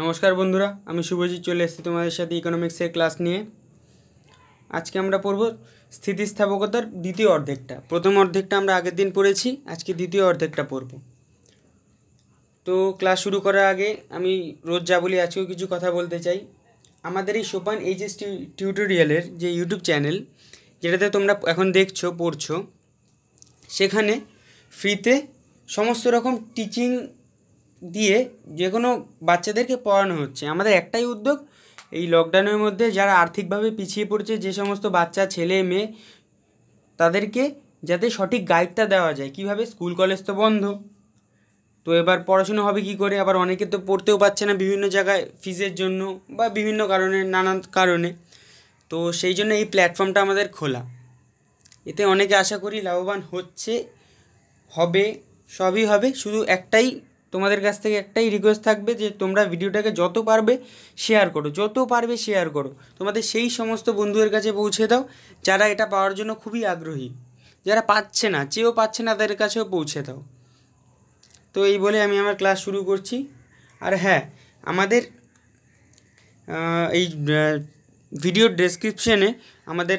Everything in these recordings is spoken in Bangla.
নমস্কার বন্ধুরা আমি শুভজিৎ চলে এসেছি তোমাদের সাথে ইকোনমিক্সের ক্লাস নিয়ে আজকে আমরা পড়ব স্থিতিস্থাপকতার দ্বিতীয় অর্ধেকটা প্রথম অর্ধেকটা আমরা আগের দিন পড়েছি আজকে দ্বিতীয় অর্ধেকটা পড়ব তো ক্লাস শুরু করার আগে আমি রোজ যা বলি আজকেও কিছু কথা বলতে চাই আমাদের এই সোপান এইচএস টিউটোরিয়ালের যে ইউটিউব চ্যানেল যেটাতে তোমরা এখন দেখছো পড়ছো সেখানে ফ্রিতে সমস্ত রকম টিচিং দিয়ে যে কোনো বাচ্চাদেরকে পড়ানো হচ্ছে আমাদের একটাই উদ্যোগ এই লকডাউনের মধ্যে যারা আর্থিকভাবে পিছিয়ে পড়ছে যে সমস্ত বাচ্চা ছেলে মেয়ে তাদেরকে যাতে সঠিক গাইডটা দেওয়া যায় কিভাবে স্কুল কলেজ তো বন্ধ তো এবার পড়াশুনো হবে কি করে আবার অনেকে তো পড়তেও পারছে না বিভিন্ন জায়গায় ফিজের জন্য বা বিভিন্ন কারণে নানান কারণে তো সেই জন্য এই প্ল্যাটফর্মটা আমাদের খোলা এতে অনেকে আশা করি লাভবান হচ্ছে হবে সবই হবে শুধু একটাই তোমাদের কাছ থেকে একটাই রিকোয়েস্ট থাকবে যে তোমরা ভিডিওটাকে যত পারবে শেয়ার করো যত পারবে শেয়ার করো তোমাদের সেই সমস্ত বন্ধুদের কাছে পৌঁছে দাও যারা এটা পাওয়ার জন্য খুবই আগ্রহী যারা পাচ্ছে না চেয়েও পাচ্ছে না তাদের কাছেও পৌঁছে দাও তো এই বলে আমি আমার ক্লাস শুরু করছি আর হ্যাঁ আমাদের এই ভিডিওর ডেসক্রিপশনে আমাদের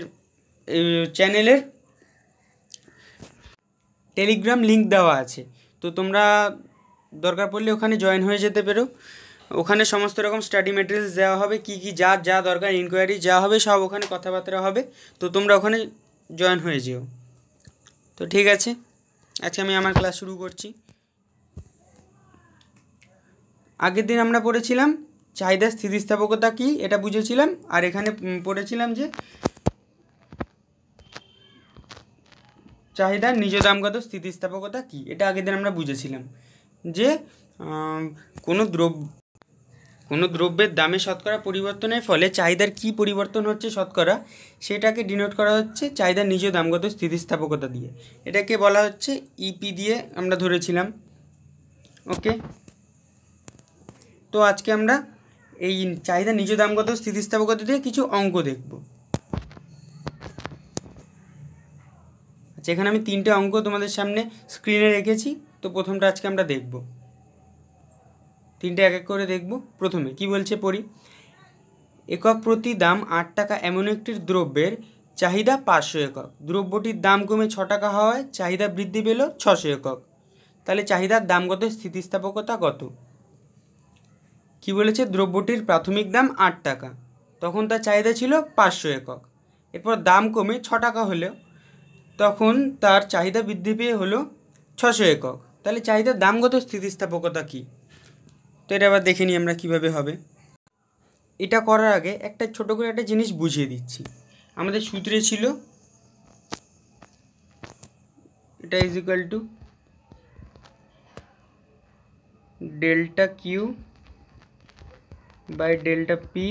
চ্যানেলের টেলিগ্রাম লিঙ্ক দেওয়া আছে তো তোমরা দরকার পড়লে ওখানে জয়েন হয়ে যেতে পারো ওখানে সমস্ত রকম স্টাডি মেটেরিয়ালস দেওয়া হবে কি কি যা যা দরকার ইনকোয়ারি যা হবে সব ওখানে কথাবার্তা হবে তো তোমরা ওখানে জয়েন হয়ে যেও তো ঠিক আছে আচ্ছা আমি আমার ক্লাস শুরু করছি আগের দিন আমরা পড়েছিলাম চাহিদা স্থিতিস্থাপকতা কি এটা বুঝেছিলাম আর এখানে পড়েছিলাম যে চাহিদা নিজ দামগত স্থিতিস্থাপকতা কি এটা আগের দিন আমরা বুঝেছিলাম যে কোনো দ্রব্য কোনো দ্রব্যের দামে শতকরা পরিবর্তনের ফলে চাহিদার কি পরিবর্তন হচ্ছে শতকরা সেটাকে ডিনোট করা হচ্ছে চাহিদার নিজ দামগত স্থিতিস্থাপকতা দিয়ে এটাকে বলা হচ্ছে ইপি e দিয়ে আমরা ধরেছিলাম ওকে তো আজকে আমরা এই চাহিদা নিজ দামগত স্থিতিস্থাপকতা দিয়ে কিছু অঙ্ক দেখব আচ্ছা এখানে আমি তিনটে অঙ্ক তোমাদের সামনে স্ক্রিনে রেখেছি তো প্রথমটা আজকে আমরা দেখব তিনটে এক এক করে দেখব প্রথমে কি বলছে পড়ি একক প্রতি দাম আট টাকা এমন একটি দ্রব্যের চাহিদা পাঁচশো একক দ্রব্যটির দাম কমে ছ টাকা হওয়ায় চাহিদা বৃদ্ধি পেল ছশো একক তাহলে চাহিদার দামগত স্থিতিস্থাপকতা কত কি বলেছে দ্রব্যটির প্রাথমিক দাম আট টাকা তখন তার চাহিদা ছিল পাঁচশো একক এরপর দাম কমে ছ টাকা হলেও তখন তার চাহিদা বৃদ্ধি পেয়ে হলো ছশো একক তাহলে চাহিদার দামগত স্থিতিস্থাপকতা কী তো এটা আবার দেখে নিই আমরা কীভাবে হবে এটা করার আগে একটা ছোট করে একটা জিনিস বুঝিয়ে দিচ্ছি আমাদের সূত্রে ছিল এটা is equal to delta Q by delta P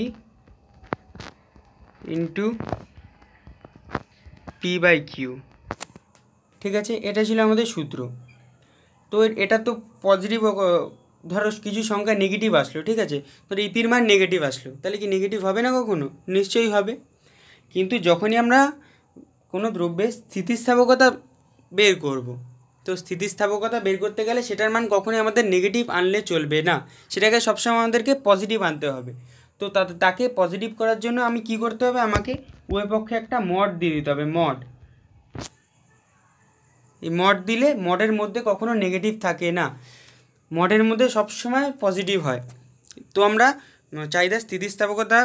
into P by Q ঠিক আছে এটা ছিল আমাদের সূত্র তো এটা তো পজিটিভ ধরো কিছু সংখ্যা নেগেটিভ আসলো ঠিক আছে তো ইপির মান নেগেটিভ আসলো তাহলে কি নেগেটিভ হবে না কখনো নিশ্চয়ই হবে কিন্তু যখনই আমরা কোনো দ্রব্যের স্থিতিস্থাপকতা বের করব। তো স্থিতিস্থাপকতা বের করতে গেলে সেটার মান কখনোই আমাদের নেগেটিভ আনলে চলবে না সেটাকে সবসময় আমাদেরকে পজিটিভ আনতে হবে তো তাকে পজিটিভ করার জন্য আমি কি করতে হবে আমাকে উভয় পক্ষে একটা মড দিয়ে দিতে হবে মড এই মড দিলে মডের মধ্যে কখনো নেগেটিভ থাকে না মডের মধ্যে সবসময় পজিটিভ হয় তো আমরা চাহিদা স্থিতিস্থাপকতা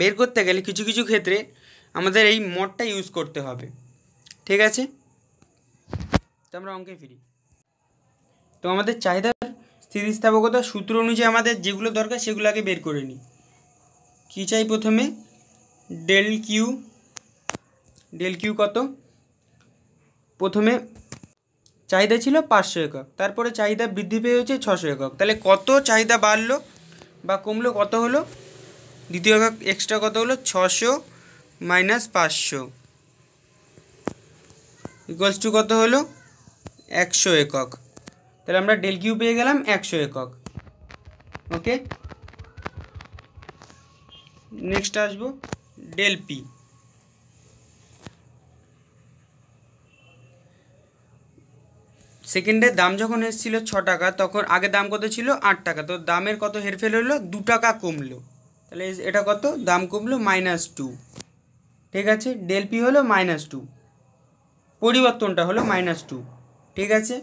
বের করতে গেলে কিছু কিছু ক্ষেত্রে আমাদের এই মডটা ইউজ করতে হবে ঠিক আছে তো আমরা অঙ্কে ফিরি তো আমাদের চাহিদার স্থিতিস্থাপকতা সূত্র অনুযায়ী আমাদের যেগুলো দরকার সেগুলো আগে বের করে নিই কী চাই প্রথমে ডেল কিউ ডেল কিউ কত প্রথমে চাহিদা ছিল পাঁচশো একক তারপরে চাহিদা বৃদ্ধি পেয়ে হয়েছে ছশো একক তাহলে কত চাহিদা বাড়লো বা কমলো কত হলো দ্বিতীয় একক এক্সট্রা কত হলো ছশো মাইনাস পাঁচশো ইকুয়ালস টু কত হলো একশো একক তাহলে আমরা ডেল কিউ পেয়ে গেলাম একশো একক ওকে নেক্সট আসবো ডেল পি সেকেন্ডের দাম যখন এসেছিল ছ টাকা তখন আগে দাম কত ছিল আট টাকা তো দামের কত হেরফের হলো দু টাকা কমলো তাহলে এটা কত দাম কমলো মাইনাস টু ঠিক আছে ডেল পি হলো মাইনাস টু পরিবর্তনটা হলো মাইনাস টু ঠিক আছে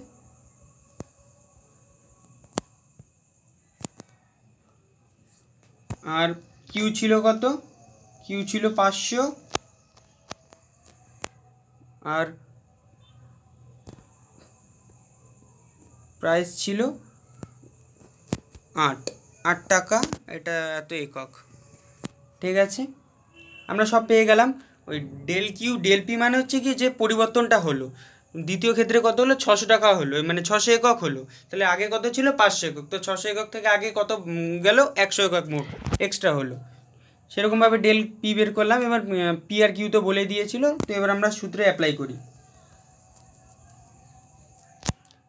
আর কিউ ছিল কত কিউ ছিল পাঁচশো আর প্রাইস ছিল আট আট টাকা এটা এত একক ঠিক আছে আমরা সব পেয়ে গেলাম ওই ডেল কিউ ডেল পি মানে হচ্ছে কি যে পরিবর্তনটা হলো দ্বিতীয় ক্ষেত্রে কত হলো ছশো টাকা হলো মানে ছশো একক হলো তাহলে আগে কত ছিল পাঁচশো একক তো ছশো একক থেকে আগে কত গেল একশো একক মোট এক্সট্রা হলো সেরকমভাবে ডেল পি বের করলাম এবার পি আর কিউ তো বলে দিয়েছিল তো এবার আমরা সূত্রে অ্যাপ্লাই করি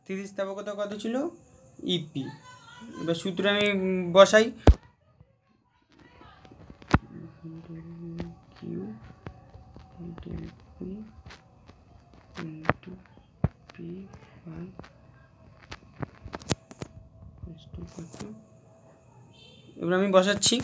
স্থিতিস্থাপকতা কত ছিল ইপি e এবার সূত্র আমি বসাই এবার আমি বসাচ্ছি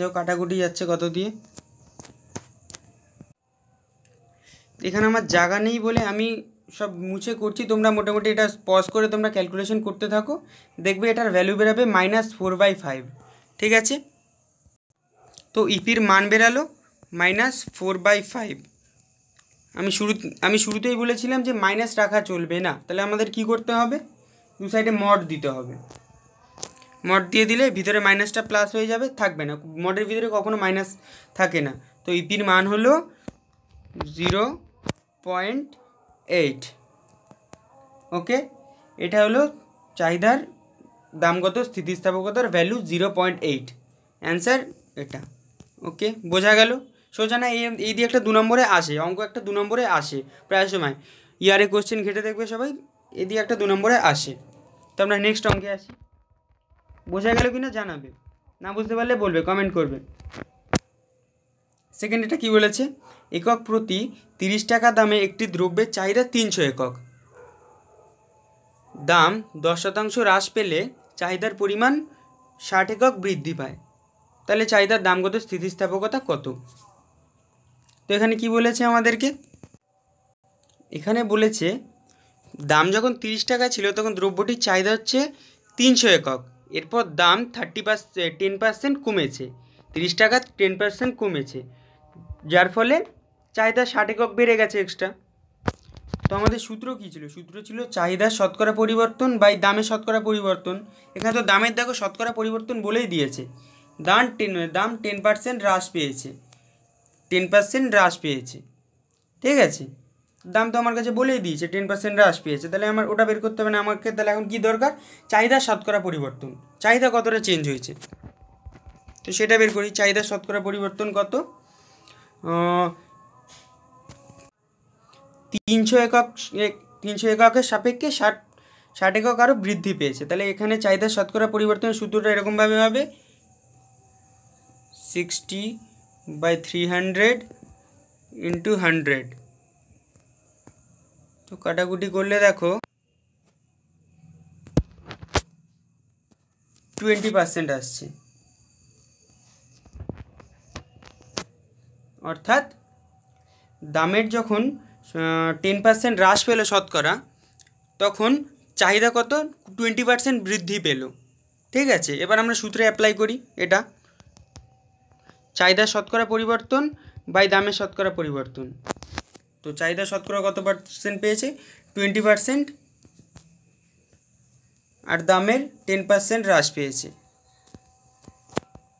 যাও কাটাকুটি যাচ্ছে কত দিয়ে এখানে আমার জায়গা নেই বলে আমি সব মুছে করছি তোমরা মোটামুটি এটা পজ করে তোমরা ক্যালকুলেশন করতে থাকো দেখবে এটার ভ্যালু বেরাবে মাইনাস ফোর বাই ফাইভ ঠিক আছে তো ইপির e মান বেরালো মাইনাস ফোর বাই ফাইভ আমি শুরু আমি শুরুতেই বলেছিলাম যে মাইনাস রাখা চলবে না তাহলে আমাদের কি করতে হবে দু সাইডে মড দিতে হবে মড দিয়ে দিলে ভিতরে মাইনাসটা প্লাস হয়ে যাবে থাকবে না মডের ভিতরে কখনো মাইনাস থাকে না তো ইপির e মান হলো জিরো পয়েন্ট এইট ওকে এটা হলো চাহিদার দামগত স্থিতিস্থাপকতার value zero point eight answer এটা ওকে বোঝা গেল সোজা না এই এই দিয়ে একটা দু নম্বরে আসে অঙ্ক একটা দু নম্বরে আসে প্রায় সময় ইয়ারে কোশ্চেন ঘেটে দেখবে সবাই এ দিয়ে একটা দু নম্বরে আসে তো আমরা নেক্সট অঙ্কে আসি বোঝা গেল কিনা জানাবে না বুঝতে পারলে বলবে কমেন্ট করবে সেকেন্ড এটা কী বলেছে একক প্রতি তিরিশ টাকা দামে একটি দ্রব্যের চাহিদা তিনশো একক দাম দশ শতাংশ হ্রাস পেলে চাহিদার পরিমাণ ষাট একক বৃদ্ধি পায় তাহলে চাহিদার দামগত স্থিতিস্থাপকতা কত তো এখানে কি বলেছে আমাদেরকে এখানে বলেছে দাম যখন তিরিশ টাকা ছিল তখন দ্রব্যটির চাহিদা হচ্ছে তিনশো একক এরপর দাম থার্টি পার্সেন্ট টেন পার্সেন্ট কমেছে তিরিশ টাকা টেন পার্সেন্ট কমেছে যার ফলে চাহিদা ষাট একক বেড়ে গেছে এক্সট্রা তো আমাদের সূত্র কী ছিল সূত্র ছিল চাহিদা শতকরা পরিবর্তন বাই দামে শতকরা পরিবর্তন এখানে তো দামের দেখো শতকরা পরিবর্তন বলেই দিয়েছে দাম টেন দাম টেন পার্সেন্ট হ্রাস পেয়েছে টেন পার্সেন্ট হ্রাস পেয়েছে ঠিক আছে দাম তো আমার কাছে বলেই দিয়েছে টেন পার্সেন্ট হ্রাস পেয়েছে তাহলে আমার ওটা বের করতে হবে না আমাকে তাহলে এখন কী দরকার চাহিদা শতকরা পরিবর্তন চাহিদা কতটা চেঞ্জ হয়েছে তো সেটা বের করি চাহিদা শতকরা পরিবর্তন কত তিনশো একক তিনশো এককের সাপেক্ষে ষাট ষাট একক আরও বৃদ্ধি পেয়েছে তাহলে এখানে চাহিদা শতকরা পরিবর্তনের সূত্রটা এরকমভাবে হবে sixty by three hundred into hundred তো কাটাকুটি করলে দেখো টোয়েন্টি পার্সেন্ট আসছে অর্থাৎ দামের যখন টেন পার্সেন্ট হ্রাস পেল শতকরা তখন চাহিদা কত টোয়েন্টি পার্সেন্ট বৃদ্ধি পেল ঠিক আছে এবার আমরা সূত্রে অ্যাপ্লাই করি এটা চাহিদা শতকরা পরিবর্তন বাই দামের শতকরা পরিবর্তন তো চাহিদা শতকরা কত পার্সেন্ট পেয়েছে টোয়েন্টি পার্সেন্ট আর দামের টেন পার্সেন্ট হ্রাস পেয়েছে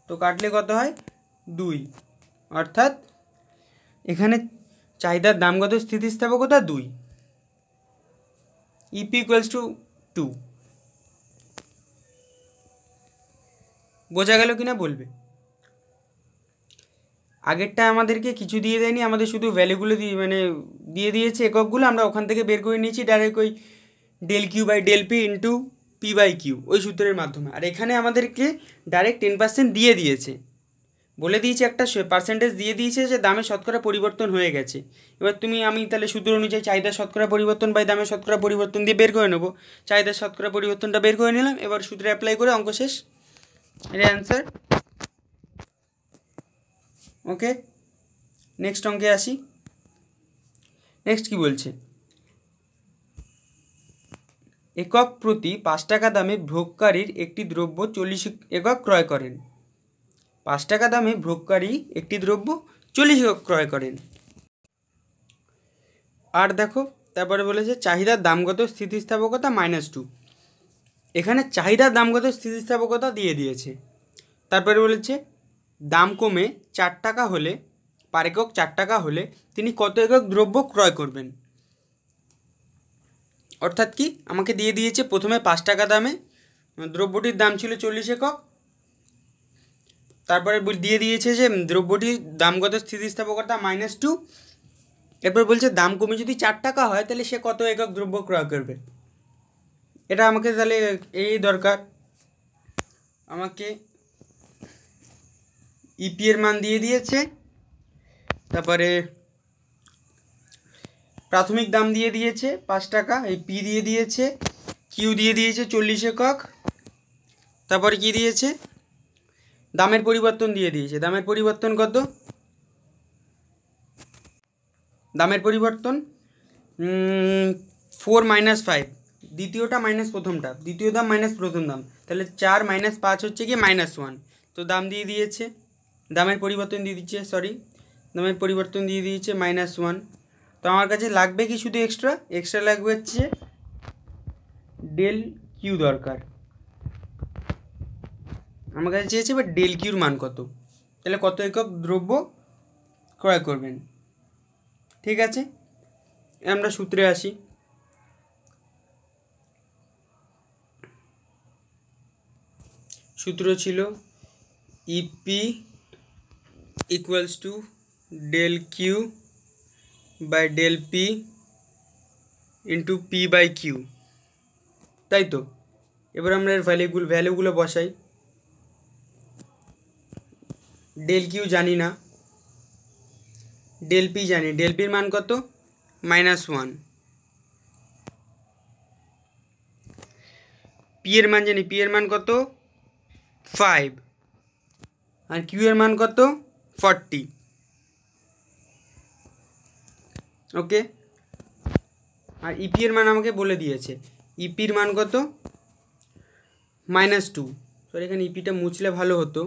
তো কাটলে কত হয় দুই অর্থাৎ এখানে চাহিদার দামগত স্থিতিস্থাপকতা দুই ইপি ইকুয়ালস টু টু বোঝা গেল কিনা বলবে আগেরটা আমাদেরকে কিছু দিয়ে দেয়নি আমাদের শুধু ভ্যালুগুলো দিয়ে মানে দিয়ে দিয়েছে এককগুলো আমরা ওখান থেকে বের করে নিয়েছি ডাইরেক্ট ওই del Q by del P into P by Q ওই সূত্রের মাধ্যমে আর এখানে আমাদেরকে ডাইরেক্ট টেন পার্সেন্ট দিয়ে দিয়েছে বলে দিয়েছে একটা পার্সেন্টেজ দিয়ে দিয়েছে যে দামে শতকরা পরিবর্তন হয়ে গেছে এবার তুমি আমি তাহলে সূত্র অনুযায়ী চাহিদা শতকরা পরিবর্তন বা দামে শতকরা পরিবর্তন দিয়ে বের করে নেবো চাহিদা শতকরা পরিবর্তনটা বের করে নিলাম এবার সূত্রে অ্যাপ্লাই করে অঙ্ক শেষ এর অ্যান্সার ওকে নেক্সট অঙ্কে আসি নেক্সট কি বলছে একক প্রতি পাঁচ টাকা দামে ভোগকারীর একটি দ্রব্য চল্লিশ একক ক্রয় করেন পাঁচ টাকা দামে ভোগকারী একটি দ্রব্য চল্লিশ একক ক্রয় করেন আর দেখো তারপরে বলেছে চাহিদার দামগত স্থিতিস্থাপকতা মাইনাস টু এখানে চাহিদার দামগত স্থিতিস্থাপকতা দিয়ে দিয়েছে তারপরে বলেছে দাম কমে চার টাকা হলে পার একক চার টাকা হলে তিনি কত একক দ্রব্য ক্রয় করবেন অর্থাৎ কি আমাকে দিয়ে দিয়েছে প্রথমে পাঁচ টাকা দামে দ্রব্যটির দাম ছিল চল্লিশ একক তারপরে দিয়ে দিয়েছে যে দ্রব্যটির দামগত স্থিতিস্থাপকতা মাইনাস টু এরপর বলছে দাম কমে যদি চার টাকা হয় তাহলে সে কত একক দ্রব্য ক্রয় করবে এটা আমাকে তাহলে এই দরকার আমাকে ইপি e এর মান দিয়ে দিয়েছে তারপরে প্রাথমিক দাম দিয়ে দিয়েছে পাঁচ টাকা এই পি দিয়ে দিয়েছে কিউ দিয়ে দিয়েছে চল্লিশ একক তারপরে কি দিয়েছে দামের পরিবর্তন দিয়ে দিয়েছে দামের পরিবর্তন কত দামের পরিবর্তন ফোর মাইনাস ফাইভ দ্বিতীয়টা মাইনাস প্রথমটা দ্বিতীয় দাম মাইনাস প্রথম দাম তাহলে চার মাইনাস পাঁচ হচ্ছে কি মাইনাস ওয়ান তো দাম দিয়ে দিয়েছে দামের পরিবর্তন দিয়ে দিচ্ছে সরি দামের পরিবর্তন দিয়ে দিয়েছে মাইনাস ওয়ান তো আমার কাছে লাগবে কি শুধু এক্সট্রা এক্সট্রা লাগবে হচ্ছে ডেল কিউ দরকার আমার কাছে চেয়েছে বা ডেল কিউর মান কত তাহলে কত একক দ্রব্য ক্রয় করবেন ঠিক আছে আমরা সূত্রে আসি সূত্র ছিল E P e equals to del q by del p into p by q তাই তো এবার আমরা এর ভ্যালুগুলো ভ্যালুগুলো বসাই ডেল কিউ জানি না ডেল পি জানি ডেল পির মান কত মাইনাস ওয়ান পি এর মান জানি পি এর মান কত ফাইভ আর কিউ এর মান কত 40 ওকে আর ইপি e এর মান আমাকে বলে দিয়েছে ইপির e মান কত মাইনাস টু সরি এখানে ইপিটা e মুছলে ভালো হতো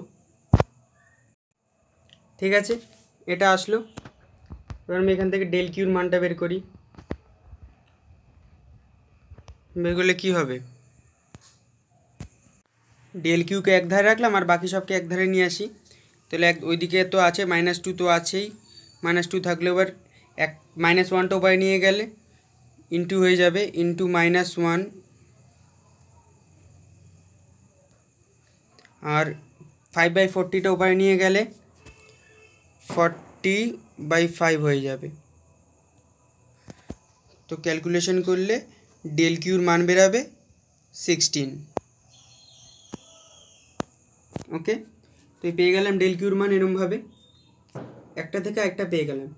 ঠিক আছে এটা আসলো এবার আমি এখান থেকে ডেল কিউর মানটা বের করি বের করলে কী হবে ডেল কিউকে এক ধারে রাখলাম আর বাকি সবকে এক ধারে নিয়ে আসি তাহলে এক ওইদিকে তো আছে মাইনাস টু তো আছেই মাইনাস টু থাকলে এবার এক মাইনাস ওয়ানটা উপায় নিয়ে গেলে ইন্টু হয়ে যাবে ইন্টু মাইনাস ওয়ান আর ফাইভ বাই ফোরটিটা উপায় নিয়ে গেলে ফর্টি বাই ফাইভ হয়ে যাবে তো ক্যালকুলেশন করলে ডেল কিউর মান বেরাবে সিক্সটিন ওকে তো পেয়ে গেলাম ডেল কিউর মান এরমভাবে একটা থেকে একটা পেয়ে গেলাম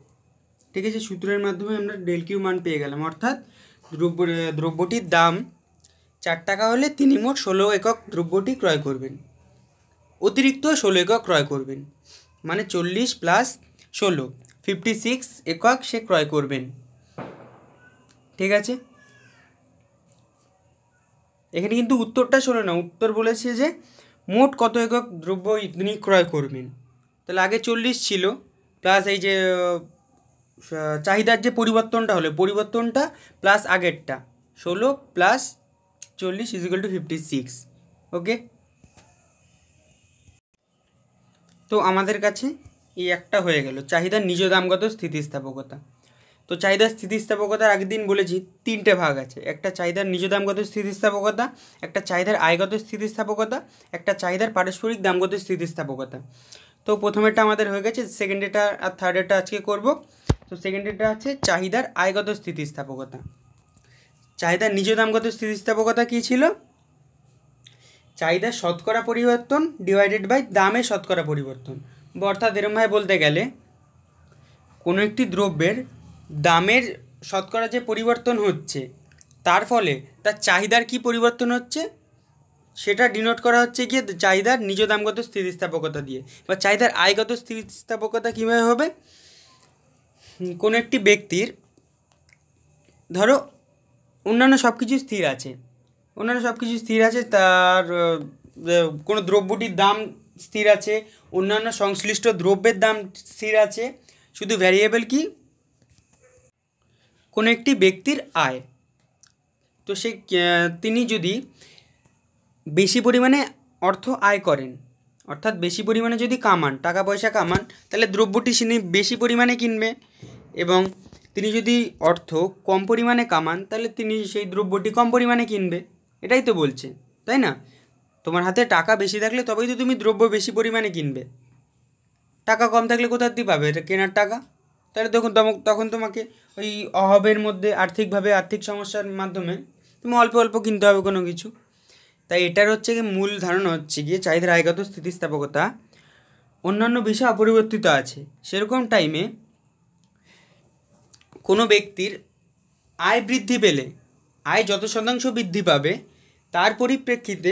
ঠিক আছে সূত্রের মাধ্যমে আমরা ডেল কিউ মান পেয়ে গেলাম অর্থাৎ দ্রব্য দ্রব্যটির দাম চার টাকা হলে তিনি মোট ষোলো একক দ্রব্যটি ক্রয় করবেন অতিরিক্ত ষোলো একক ক্রয় করবেন মানে চল্লিশ প্লাস ষোলো ফিফটি সিক্স একক সে ক্রয় করবেন ঠিক আছে এখানে কিন্তু উত্তরটা ষোলো না উত্তর বলেছে যে মোট কত একক দ্রব্য তিনি ক্রয় করবেন তাহলে আগে চল্লিশ ছিল প্লাস এই যে চাহিদার যে পরিবর্তনটা হলো পরিবর্তনটা প্লাস আগেরটা ষোলো প্লাস চল্লিশ equal to fifty six okay তো আমাদের কাছে এই একটা হয়ে গেল চাহিদার নিজ দামগত স্থিতিস্থাপকতা তো চাহিদার স্থিতিস্থাপকতার আগের দিন বলেছি তিনটে ভাগ আছে একটা চাহিদার নিজ দামগত স্থিতিস্থাপকতা একটা চাহিদার আয়গত স্থিতিস্থাপকতা একটা চাহিদার পারস্পরিক দামগত স্থিতিস্থাপকতা তো প্রথমেরটা আমাদের হয়ে গেছে সেকেন্ডেরটা আর থার্ডেরটা আজকে করব তো সেকেন্ডেরটা আছে চাহিদার আয়গত স্থিতিস্থাপকতা চাহিদার নিজ দামগত স্থিতিস্থাপকতা কী ছিল চাহিদার শতকরা পরিবর্তন ডিভাইডেড বাই দামে শতকরা পরিবর্তন অর্থাৎ ভাই বলতে গেলে কোনো একটি দ্রব্যের দামের শতকরা যে পরিবর্তন হচ্ছে তার ফলে তার চাহিদার কি পরিবর্তন হচ্ছে সেটা ডিনোট করা হচ্ছে গিয়ে চাহিদার নিজ দামগত স্থিতিস্থাপকতা দিয়ে বা চাহিদার আয়গত স্থিতিস্থাপকতা কীভাবে হবে কোনো একটি ব্যক্তির ধরো অন্যান্য সব কিছু স্থির আছে অন্যান্য সব কিছু স্থির আছে তার কোনো দ্রব্যটির দাম স্থির আছে অন্যান্য সংশ্লিষ্ট দ্রব্যের দাম স্থির আছে শুধু ভ্যারিয়েবল কি কোনো একটি ব্যক্তির আয় তো সে তিনি যদি বেশি পরিমাণে অর্থ আয় করেন অর্থাৎ বেশি পরিমাণে যদি কামান টাকা পয়সা কামান তাহলে দ্রব্যটি তিনি বেশি পরিমাণে কিনবে এবং তিনি যদি অর্থ কম পরিমাণে কামান তাহলে তিনি সেই দ্রব্যটি কম পরিমাণে কিনবে এটাই তো বলছে তাই না তোমার হাতে টাকা বেশি থাকলে তবেই তো তুমি দ্রব্য বেশি পরিমাণে কিনবে টাকা কম থাকলে কোথার দিয়ে পাবে এটা কেনার টাকা তাহলে দেখুন তখন তোমাকে ওই অভাবের মধ্যে আর্থিকভাবে আর্থিক সমস্যার মাধ্যমে তুমি অল্প অল্প কিনতে হবে কোনো কিছু তাই এটার হচ্ছে গিয়ে মূল ধারণা হচ্ছে গিয়ে চাহিদার আয়গত স্থিতিস্থাপকতা অন্যান্য বিষয় অপরিবর্তিত আছে সেরকম টাইমে কোনো ব্যক্তির আয় বৃদ্ধি পেলে আয় যত শতাংশ বৃদ্ধি পাবে তার পরিপ্রেক্ষিতে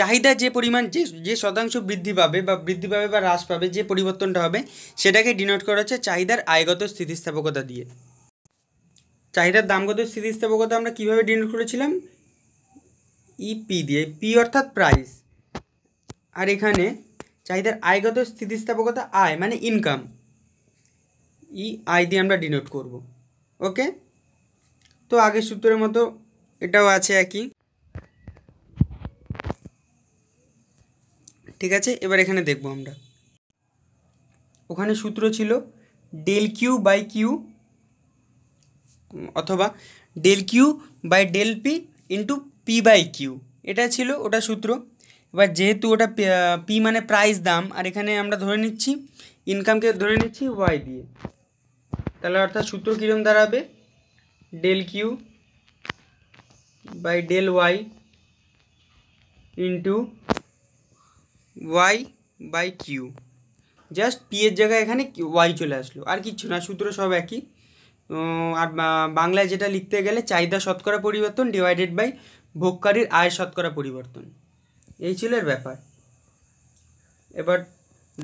চাহিদা যে পরিমাণ যে যে শতাংশ বৃদ্ধি পাবে বা বৃদ্ধি পাবে বা হ্রাস পাবে যে পরিবর্তনটা হবে সেটাকে ডিনোট করা হচ্ছে চাহিদার আয়গত স্থিতিস্থাপকতা দিয়ে চাহিদার দামগত স্থিতিস্থাপকতা আমরা কীভাবে ডিনোট করেছিলাম ইপি e দিয়ে পি অর্থাৎ প্রাইস আর এখানে চাহিদার আয়গত স্থিতিস্থাপকতা আয় মানে ইনকাম ই আয় দিয়ে আমরা ডিনোট করব ওকে তো আগের সূত্রের মতো এটাও আছে একই ঠিক আছে এবার এখানে দেখব আমরা ওখানে সূত্র ছিল ডেল কিউ বাই কিউ অথবা del Q by del P into P by Q এটা ছিল ওটা সূত্র এবার যেহেতু ওটা পি মানে প্রাইস দাম আর এখানে আমরা ধরে নিচ্ছি ইনকামকে ধরে নিচ্ছি ওয়াই দিয়ে তাহলে অর্থাৎ সূত্র কীরকম দাঁড়াবে del Q by del Y into Y by Q just P এর জায়গায় এখানে ওয়াই চলে আসলো আর কিছু না সূত্র সব একই আর বাংলায় যেটা লিখতে গেলে চাহিদা শতকরা পরিবর্তন ডিভাইডেড বাই ভোগকারীর আয় শতকরা পরিবর্তন এই ছিল এর ব্যাপার এবার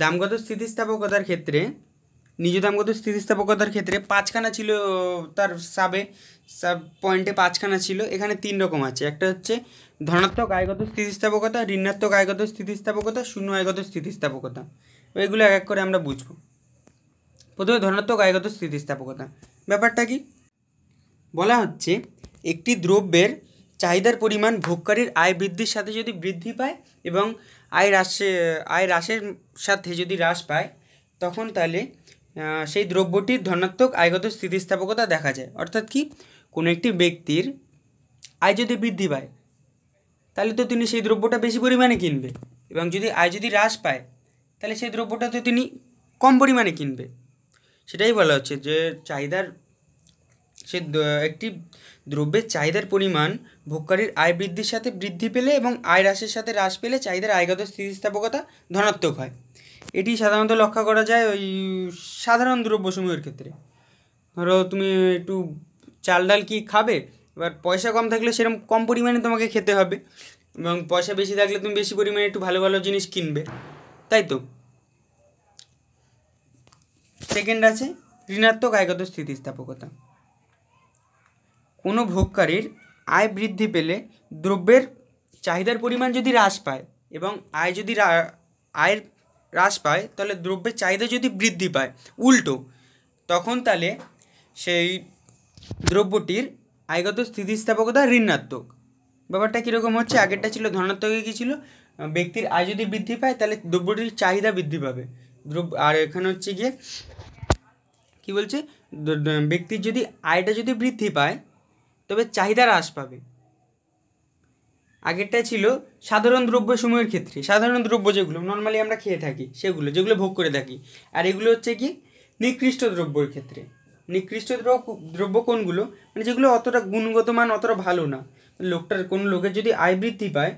দামগত স্থিতিস্থাপকতার ক্ষেত্রে দামগত স্থিতিস্থাপকতার ক্ষেত্রে পাঁচখানা ছিল তার সাবে সাব পয়েন্টে পাঁচখানা ছিল এখানে তিন রকম আছে একটা হচ্ছে ধনাত্মক আয়গত স্থিতিস্থাপকতা ঋণাত্মক আয়গত স্থিতিস্থাপকতা শূন্য আয়গত স্থিতিস্থাপকতা এগুলো এক এক করে আমরা বুঝবো প্রথমে ধনাত্মক আয়গত স্থিতিস্থাপকতা ব্যাপারটা কি বলা হচ্ছে একটি দ্রব্যের চাহিদার পরিমাণ ভোগকারীর আয় বৃদ্ধির সাথে যদি বৃদ্ধি পায় এবং আয় হ্রাসে আয় হ্রাসের সাথে যদি হ্রাস পায় তখন তাহলে সেই দ্রব্যটির ধনাত্মক আয়গত স্থিতিস্থাপকতা দেখা যায় অর্থাৎ কি কোনো একটি ব্যক্তির আয় যদি বৃদ্ধি পায় তাহলে তো তিনি সেই দ্রব্যটা বেশি পরিমাণে কিনবে এবং যদি আয় যদি হ্রাস পায় তাহলে সেই দ্রব্যটা তো তিনি কম পরিমাণে কিনবে সেটাই বলা হচ্ছে যে চাহিদার সে একটি দ্রব্যের চাহিদার পরিমাণ ভোগকারীর আয় বৃদ্ধির সাথে বৃদ্ধি পেলে এবং আয় হ্রাসের সাথে হ্রাস পেলে চাহিদার আয়গত স্থিতিস্থাপকতা ধনাত্মক হয় এটি সাধারণত লক্ষ্য করা যায় ওই সাধারণ দ্রব্যসমূহের ক্ষেত্রে ধরো তুমি একটু চাল ডাল কি খাবে এবার পয়সা কম থাকলে সেরকম কম পরিমাণে তোমাকে খেতে হবে এবং পয়সা বেশি থাকলে তুমি বেশি পরিমাণে একটু ভালো ভালো জিনিস কিনবে তাই তো সেকেন্ড আছে ঋণাত্মক আয়গত স্থিতিস্থাপকতা কোনো ভোগকারীর আয় বৃদ্ধি পেলে দ্রব্যের চাহিদার পরিমাণ যদি হ্রাস পায় এবং আয় যদি আয়ের হ্রাস পায় তাহলে দ্রব্যের চাহিদা যদি বৃদ্ধি পায় উল্টো তখন তাহলে সেই দ্রব্যটির আয়গত স্থিতিস্থাপকতা ঋণাত্মক ব্যাপারটা কীরকম হচ্ছে আগেরটা ছিল ধনাত্মক কী ছিল ব্যক্তির আয় যদি বৃদ্ধি পায় তাহলে দ্রব্যটির চাহিদা বৃদ্ধি পাবে দ্রব্য আর এখানে হচ্ছে গিয়ে কী বলছে ব্যক্তির যদি আয়টা যদি বৃদ্ধি পায় তবে চাহিদা হ্রাস পাবে আগেরটা ছিল সাধারণ দ্রব্য সময়ের ক্ষেত্রে সাধারণ দ্রব্য যেগুলো নর্মালি আমরা খেয়ে থাকি সেগুলো যেগুলো ভোগ করে থাকি আর এগুলো হচ্ছে কি নিকৃষ্ট দ্রব্যর ক্ষেত্রে নিকৃষ্ট দ্রব্য দ্রব্য কোনগুলো মানে যেগুলো অতটা গুণগত মান অতটা ভালো না লোকটার কোনো লোকের যদি আয় বৃদ্ধি পায়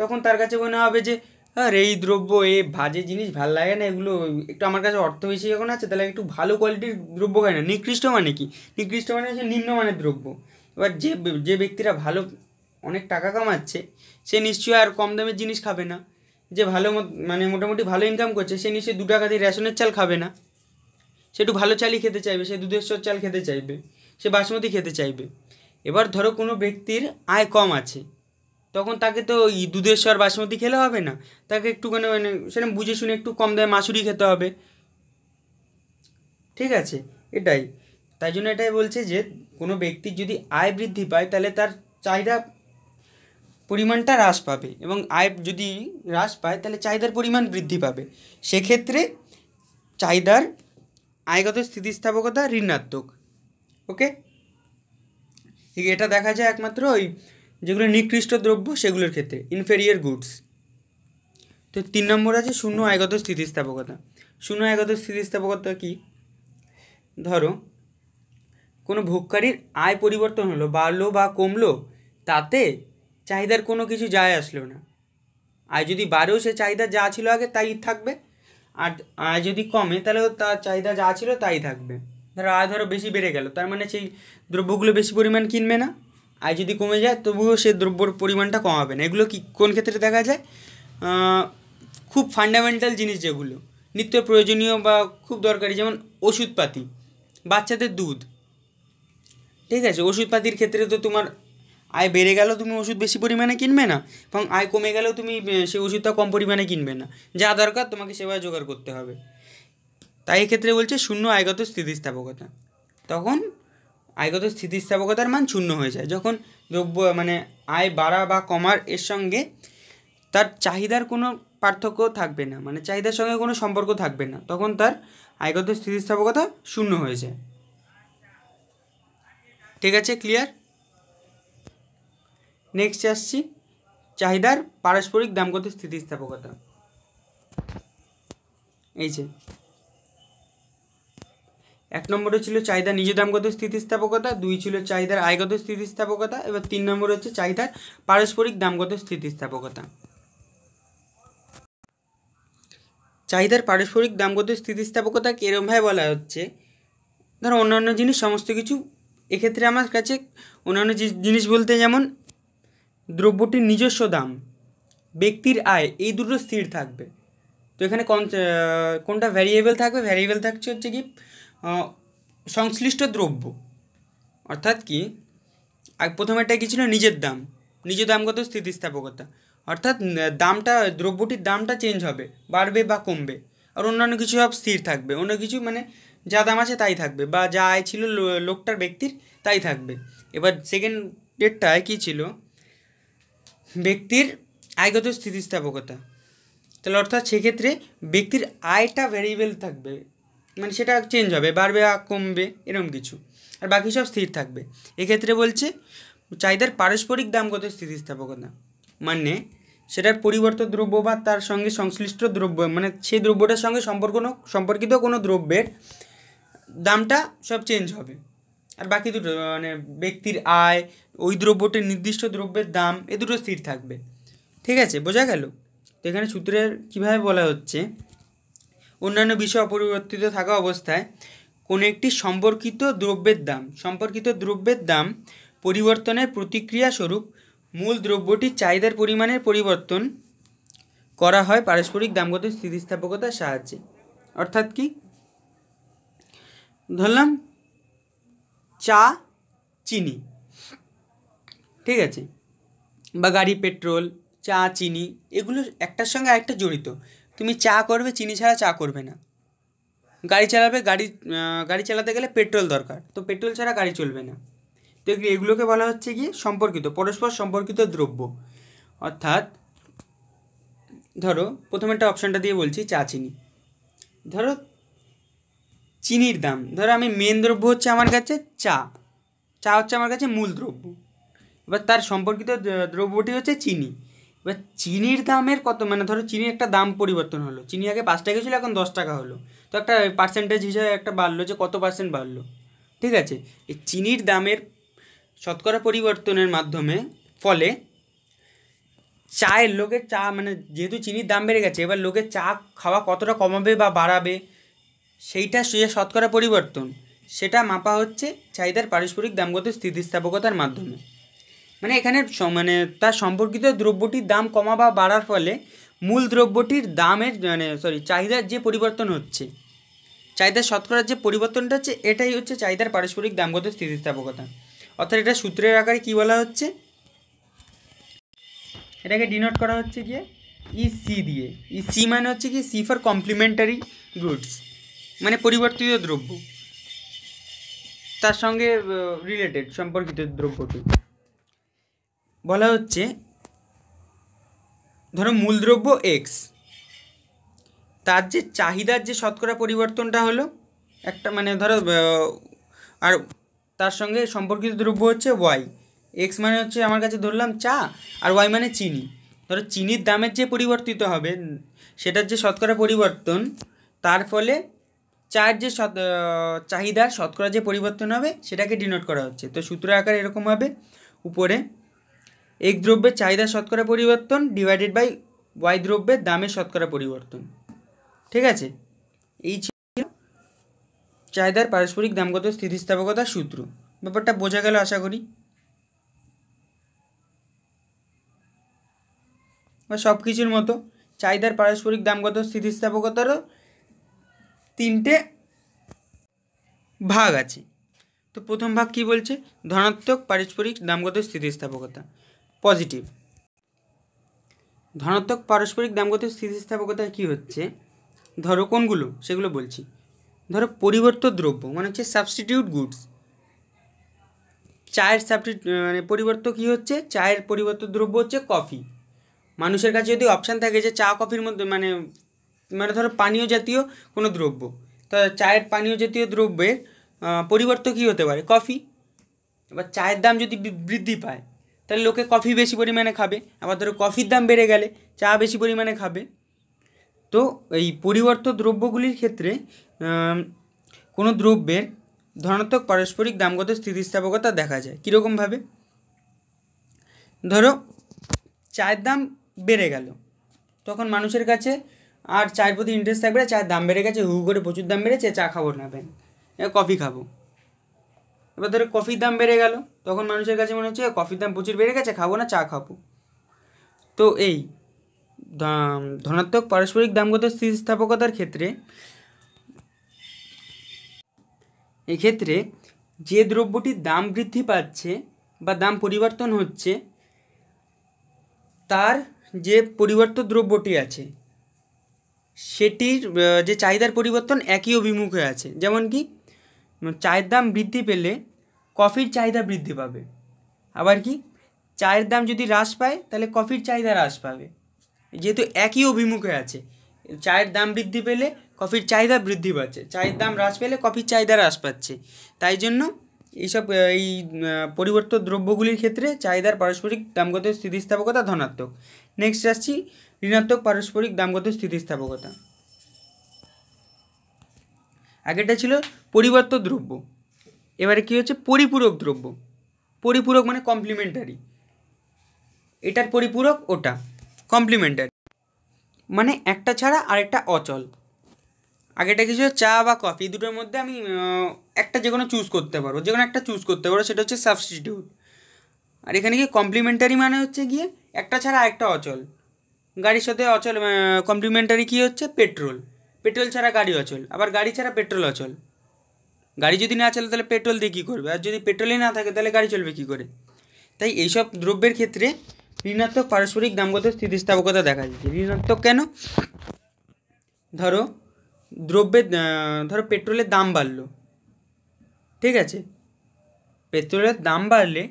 তখন তার কাছে মনে হবে যে আর এই দ্রব্য এ ভাজে জিনিস ভাল লাগে না এগুলো একটু আমার কাছে অর্থ বেশি যখন আছে তাহলে একটু ভালো কোয়ালিটির দ্রব্য খায় না নিকৃষ্ট মানে কি নিকৃষ্ট মানে হচ্ছে নিম্নমানের দ্রব্য এবার যে যে ব্যক্তিরা ভালো অনেক টাকা কামাচ্ছে সে নিশ্চয়ই আর কম দামের জিনিস খাবে না যে ভালো মানে মোটামুটি ভালো ইনকাম করছে সে নিশ্চয়ই দু টাকা দিয়ে রেশনের চাল খাবে না সে একটু ভালো চালই খেতে চাইবে সে দুধেশ্বর চাল খেতে চাইবে সে বাসমতি খেতে চাইবে এবার ধরো কোনো ব্যক্তির আয় কম আছে তখন তাকে তো দুধের দুধেশ্বর বাসমতি খেলে হবে না তাকে একটুখানি মানে সেরকম বুঝে শুনে একটু কম দামে মাসুরি খেতে হবে ঠিক আছে এটাই তাই জন্য এটাই বলছে যে কোনো ব্যক্তির যদি আয় বৃদ্ধি পায় তাহলে তার চাহিদা পরিমাণটা হ্রাস পাবে এবং আয় যদি হ্রাস পায় তাহলে চাহিদার পরিমাণ বৃদ্ধি পাবে সেক্ষেত্রে চাহিদার আয়গত স্থিতিস্থাপকতা ঋণাত্মক ওকে এটা দেখা যায় একমাত্র ওই যেগুলো নিকৃষ্ট দ্রব্য সেগুলোর ক্ষেত্রে ইনফেরিয়ার গুডস তো তিন নম্বর আছে শূন্য আয়গত স্থিতিস্থাপকতা শূন্য আয়গত স্থিতিস্থাপকতা কি ধরো কোনো ভোগকারীর আয় পরিবর্তন হলো বাড়লো বা কমলো তাতে চাহিদার কোনো কিছু যায় আসলো না আয় যদি বাড়েও সে চাহিদা যা ছিল আগে তাই থাকবে আর আয় যদি কমে তাহলেও তার চাহিদা যা ছিল তাই থাকবে ধরো আয় ধরো বেশি বেড়ে গেল তার মানে সেই দ্রব্যগুলো বেশি পরিমাণ কিনবে না আয় যদি কমে যায় তবুও সে দ্রব্যর পরিমাণটা কমাবে না এগুলো কি কোন ক্ষেত্রে দেখা যায় খুব ফান্ডামেন্টাল জিনিস যেগুলো নিত্য প্রয়োজনীয় বা খুব দরকারি যেমন ওষুধপাতি বাচ্চাদের দুধ ঠিক আছে ওষুধপাতির ক্ষেত্রে তো তোমার আয় বেড়ে গেলেও তুমি ওষুধ বেশি পরিমাণে কিনবে না এবং আয় কমে গেলেও তুমি সেই ওষুধটা কম পরিমাণে কিনবে না যা দরকার তোমাকে সেবা জোগাড় করতে হবে তাই এক্ষেত্রে বলছে শূন্য আয়গত স্থিতিস্থাপকতা তখন আয়গত স্থিতিস্থাপকতার মান শূন্য হয়ে যায় যখন দ্রব্য মানে আয় বাড়া বা কমার এর সঙ্গে তার চাহিদার কোনো পার্থক্য থাকবে না মানে চাহিদার সঙ্গে কোনো সম্পর্ক থাকবে না তখন তার আয়গত স্থিতিস্থাপকতা শূন্য হয়ে যায় ঠিক আছে ক্লিয়ার নেক্সট আসছি চাহিদার পারস্পরিক দামগত স্থিতিস্থাপকতা এই যে এক নম্বরে ছিল চাহিদা নিজ দামগত স্থিতিস্থাপকতা দুই ছিল চাহিদার আয়গত স্থিতিস্থাপকতা এবার তিন নম্বর হচ্ছে চাহিদার পারস্পরিক দামগত স্থিতিস্থাপকতা চাহিদার পারস্পরিক দামগত স্থিতিস্থাপকতা কীরমভাবে বলা হচ্ছে ধরো অন্যান্য জিনিস সমস্ত কিছু এক্ষেত্রে আমার কাছে অন্যান্য জিনিস বলতে যেমন দ্রব্যটির নিজস্ব দাম ব্যক্তির আয় এই দুটো স্থির থাকবে তো এখানে কোনটা ভ্যারিয়েবল থাকবে ভ্যারিয়েবল থাকছে হচ্ছে কি সংশ্লিষ্ট দ্রব্য অর্থাৎ কি প্রথমেরটা কী ছিল নিজের দাম নিজের দামগত স্থিতিস্থাপকতা অর্থাৎ দামটা দ্রব্যটির দামটা চেঞ্জ হবে বাড়বে বা কমবে আর অন্যান্য কিছু সব স্থির থাকবে অন্য কিছু মানে যা দাম আছে তাই থাকবে বা যা আয় ছিল লোকটার ব্যক্তির তাই থাকবে এবার সেকেন্ড ডেটটায় কী ছিল ব্যক্তির আয়গত স্থিতিস্থাপকতা তাহলে অর্থাৎ সেক্ষেত্রে ব্যক্তির আয়টা ভ্যারিয়েবল থাকবে মানে সেটা চেঞ্জ হবে বাড়বে কমবে এরকম কিছু আর বাকি সব স্থির থাকবে এক্ষেত্রে বলছে চাহিদার পারস্পরিক দামগত স্থিতিস্থাপকতা মানে সেটার পরিবর্তন দ্রব্য বা তার সঙ্গে সংশ্লিষ্ট দ্রব্য মানে সেই দ্রব্যটার সঙ্গে সম্পর্ক সম্পর্কিত কোনো দ্রব্যের দামটা সব চেঞ্জ হবে আর বাকি দুটো মানে ব্যক্তির আয় ওই দ্রব্যটির নির্দিষ্ট দ্রব্যের দাম এ দুটো স্থির থাকবে ঠিক আছে বোঝা গেল তো এখানে সূত্রের কীভাবে বলা হচ্ছে অন্যান্য বিষয় অপরিবর্তিত থাকা অবস্থায় কোনো একটি সম্পর্কিত দ্রব্যের দাম সম্পর্কিত দ্রব্যের দাম পরিবর্তনের প্রতিক্রিয়া স্বরূপ মূল দ্রব্যটির চাহিদার পরিমাণের পরিবর্তন করা হয় পারস্পরিক দামগত স্থিতিস্থাপকতার সাহায্যে অর্থাৎ কি ধরলাম চা চিনি ঠিক আছে বা গাড়ি পেট্রোল চা চিনি এগুলো একটার সঙ্গে আরেকটা জড়িত তুমি চা করবে চিনি ছাড়া চা করবে না গাড়ি চালাবে গাড়ি গাড়ি চালাতে গেলে পেট্রোল দরকার তো পেট্রোল ছাড়া গাড়ি চলবে না তো এগুলোকে বলা হচ্ছে কি সম্পর্কিত পরস্পর সম্পর্কিত দ্রব্য অর্থাৎ ধরো প্রথমেরটা অপশানটা দিয়ে বলছি চা চিনি ধরো চিনির দাম ধরো আমি মেন দ্রব্য হচ্ছে আমার কাছে চা চা হচ্ছে আমার কাছে মূল দ্রব্য এবার তার সম্পর্কিত দ্রব্যটি হচ্ছে চিনি এবার চিনির দামের কত মানে ধরো চিনির একটা দাম পরিবর্তন হলো চিনি আগে পাঁচ টাকা ছিল এখন দশ টাকা হলো তো একটা পার্সেন্টেজ হিসাবে একটা বাড়লো যে কত পার্সেন্ট বাড়লো ঠিক আছে এই চিনির দামের শতকরা পরিবর্তনের মাধ্যমে ফলে চায়ের লোকের চা মানে যেহেতু চিনির দাম বেড়ে গেছে এবার লোকে চা খাওয়া কতটা কমাবে বা বাড়াবে সেইটা সে শতকরা পরিবর্তন সেটা মাপা হচ্ছে চাহিদার পারস্পরিক দামগত স্থিতিস্থাপকতার মাধ্যমে মানে এখানে মানে তার সম্পর্কিত দ্রব্যটির দাম কমা বা বাড়ার ফলে মূল দ্রব্যটির দামের মানে সরি চাহিদার যে পরিবর্তন হচ্ছে চাহিদার শতকরার যে পরিবর্তনটা হচ্ছে এটাই হচ্ছে চাহিদার পারস্পরিক দামগত স্থিতিস্থাপকতা অর্থাৎ এটা সূত্রের আকারে কী বলা হচ্ছে এটাকে ডিনোট করা হচ্ছে গিয়ে ই e সি দিয়ে ই e সি মানে হচ্ছে কি সি ফর কমপ্লিমেন্টারি গুডস মানে পরিবর্তিত দ্রব্য তার সঙ্গে রিলেটেড সম্পর্কিত দ্রব্যটি বলা হচ্ছে ধরো মূলদ্রব্য এক্স তার যে চাহিদার যে শতকরা পরিবর্তনটা হলো একটা মানে ধরো আর তার সঙ্গে সম্পর্কিত দ্রব্য হচ্ছে ওয়াই এক্স মানে হচ্ছে আমার কাছে ধরলাম চা আর ওয়াই মানে চিনি ধরো চিনির দামের যে পরিবর্তিত হবে সেটার যে শতকরা পরিবর্তন তার ফলে চার যে চাহিদার শতকরা যে পরিবর্তন হবে সেটাকে ডিনোট করা হচ্ছে তো সূত্র আকার এরকম হবে উপরে এক দ্রব্যের চাহিদা শতকরা পরিবর্তন ডিভাইডেড বাই ওয়াই দ্রব্যের দামের শতকরা পরিবর্তন ঠিক আছে এই চাহিদার পারস্পরিক দামগত স্থিতিস্থাপকতা সূত্র ব্যাপারটা বোঝা গেল আশা করি বা সব কিছুর মতো চাহিদার পারস্পরিক দামগত স্থিতিস্থাপকতারও তিনটে ভাগ আছে তো প্রথম ভাগ কি বলছে ধনাত্মক পারস্পরিক দামগত স্থিতিস্থাপকতা পজিটিভ ধনাত্মক পারস্পরিক দামগত স্থিতিস্থাপকতা কি হচ্ছে ধরো কোনগুলো সেগুলো বলছি ধরো পরিবর্ত দ্রব্য মানে হচ্ছে সাবস্টিটিউট গুডস চায়ের সাবস্টি মানে পরিবর্ত কী হচ্ছে চায়ের পরিবর্ত দ্রব্য হচ্ছে কফি মানুষের কাছে যদি অপশান থাকে যে চা কফির মধ্যে মানে মানে ধরো পানীয় জাতীয় কোনো দ্রব্য তো চায়ের পানীয় জাতীয় দ্রব্যের পরিবর্ত কী হতে পারে কফি এবার চায়ের দাম যদি বৃদ্ধি পায় তাহলে লোকে কফি বেশি পরিমাণে খাবে আবার ধরো কফির দাম বেড়ে গেলে চা বেশি পরিমাণে খাবে তো এই পরিবর্ত দ্রব্যগুলির ক্ষেত্রে কোনো দ্রব্যের ধনাত্মক পারস্পরিক দামগত স্থিতিস্থাপকতা দেখা যায় কীরকমভাবে ধরো চায়ের দাম বেড়ে গেল তখন মানুষের কাছে আর চায়ের প্রতি ইন্টারেস্ট থাকবে না চায়ের দাম বেড়ে গেছে হু করে প্রচুর দাম বেড়েছে চা খাবো না পেন কফি খাবো এবার ধরো কফির দাম বেড়ে গেল তখন মানুষের কাছে মনে হচ্ছে কফির দাম প্রচুর বেড়ে গেছে খাবো না চা খাবো তো এই ধনাত্মক পারস্পরিক দামগত স্থিতিস্থাপকতার ক্ষেত্রে এক্ষেত্রে যে দ্রব্যটির দাম বৃদ্ধি পাচ্ছে বা দাম পরিবর্তন হচ্ছে তার যে পরিবর্তন দ্রব্যটি আছে সেটির যে চাহিদার পরিবর্তন একই অভিমুখে আছে যেমন কি চায়ের দাম বৃদ্ধি পেলে কফির চাহিদা বৃদ্ধি পাবে আবার কি চায়ের দাম যদি হ্রাস পায় তাহলে কফির চাহিদা হ্রাস পাবে যেহেতু একই অভিমুখে আছে চায়ের দাম বৃদ্ধি পেলে কফির চাহিদা বৃদ্ধি পাচ্ছে চায়ের দাম হ্রাস পেলে কফির চাহিদা হ্রাস পাচ্ছে তাই জন্য এইসব এই পরিবর্তন দ্রব্যগুলির ক্ষেত্রে চাহিদার পারস্পরিক দামগত স্থিতিস্থাপকতা ধনাত্মক নেক্সট আসছি ঋণাত্মক পারস্পরিক দামগত স্থিতিস্থাপকতা আগেরটা ছিল পরিবর্ত দ্রব্য এবারে কী হচ্ছে পরিপূরক দ্রব্য পরিপূরক মানে কমপ্লিমেন্টারি এটার পরিপূরক ওটা কমপ্লিমেন্টারি মানে একটা ছাড়া আরেকটা অচল আগেটা কিছু চা বা কফি দুটোর মধ্যে আমি একটা যে কোনো চুজ করতে পারবো যে কোনো একটা চুজ করতে পারবো সেটা হচ্ছে সাবস্টিটিউট আর এখানে কি কমপ্লিমেন্টারি মানে হচ্ছে গিয়ে একটা ছাড়া আরেকটা অচল গাড়ির সাথে অচল কমপ্লিমেন্টারি কী হচ্ছে পেট্রোল পেট্রোল ছাড়া গাড়ি অচল আবার গাড়ি ছাড়া পেট্রোল অচল গাড়ি যদি না চলে তাহলে পেট্রোল দিয়ে কী করবে আর যদি পেট্রোলই না থাকে তাহলে গাড়ি চলবে কী করে তাই এইসব দ্রব্যের ক্ষেত্রে ঋণাত্মক পারস্পরিক দামগত স্থিতিস্থাপকতা দেখা যাচ্ছে ঋণাত্মক কেন ধরো দ্রব্যের ধরো পেট্রোলের দাম বাড়ল ঠিক আছে পেট্রোলের দাম বাড়লে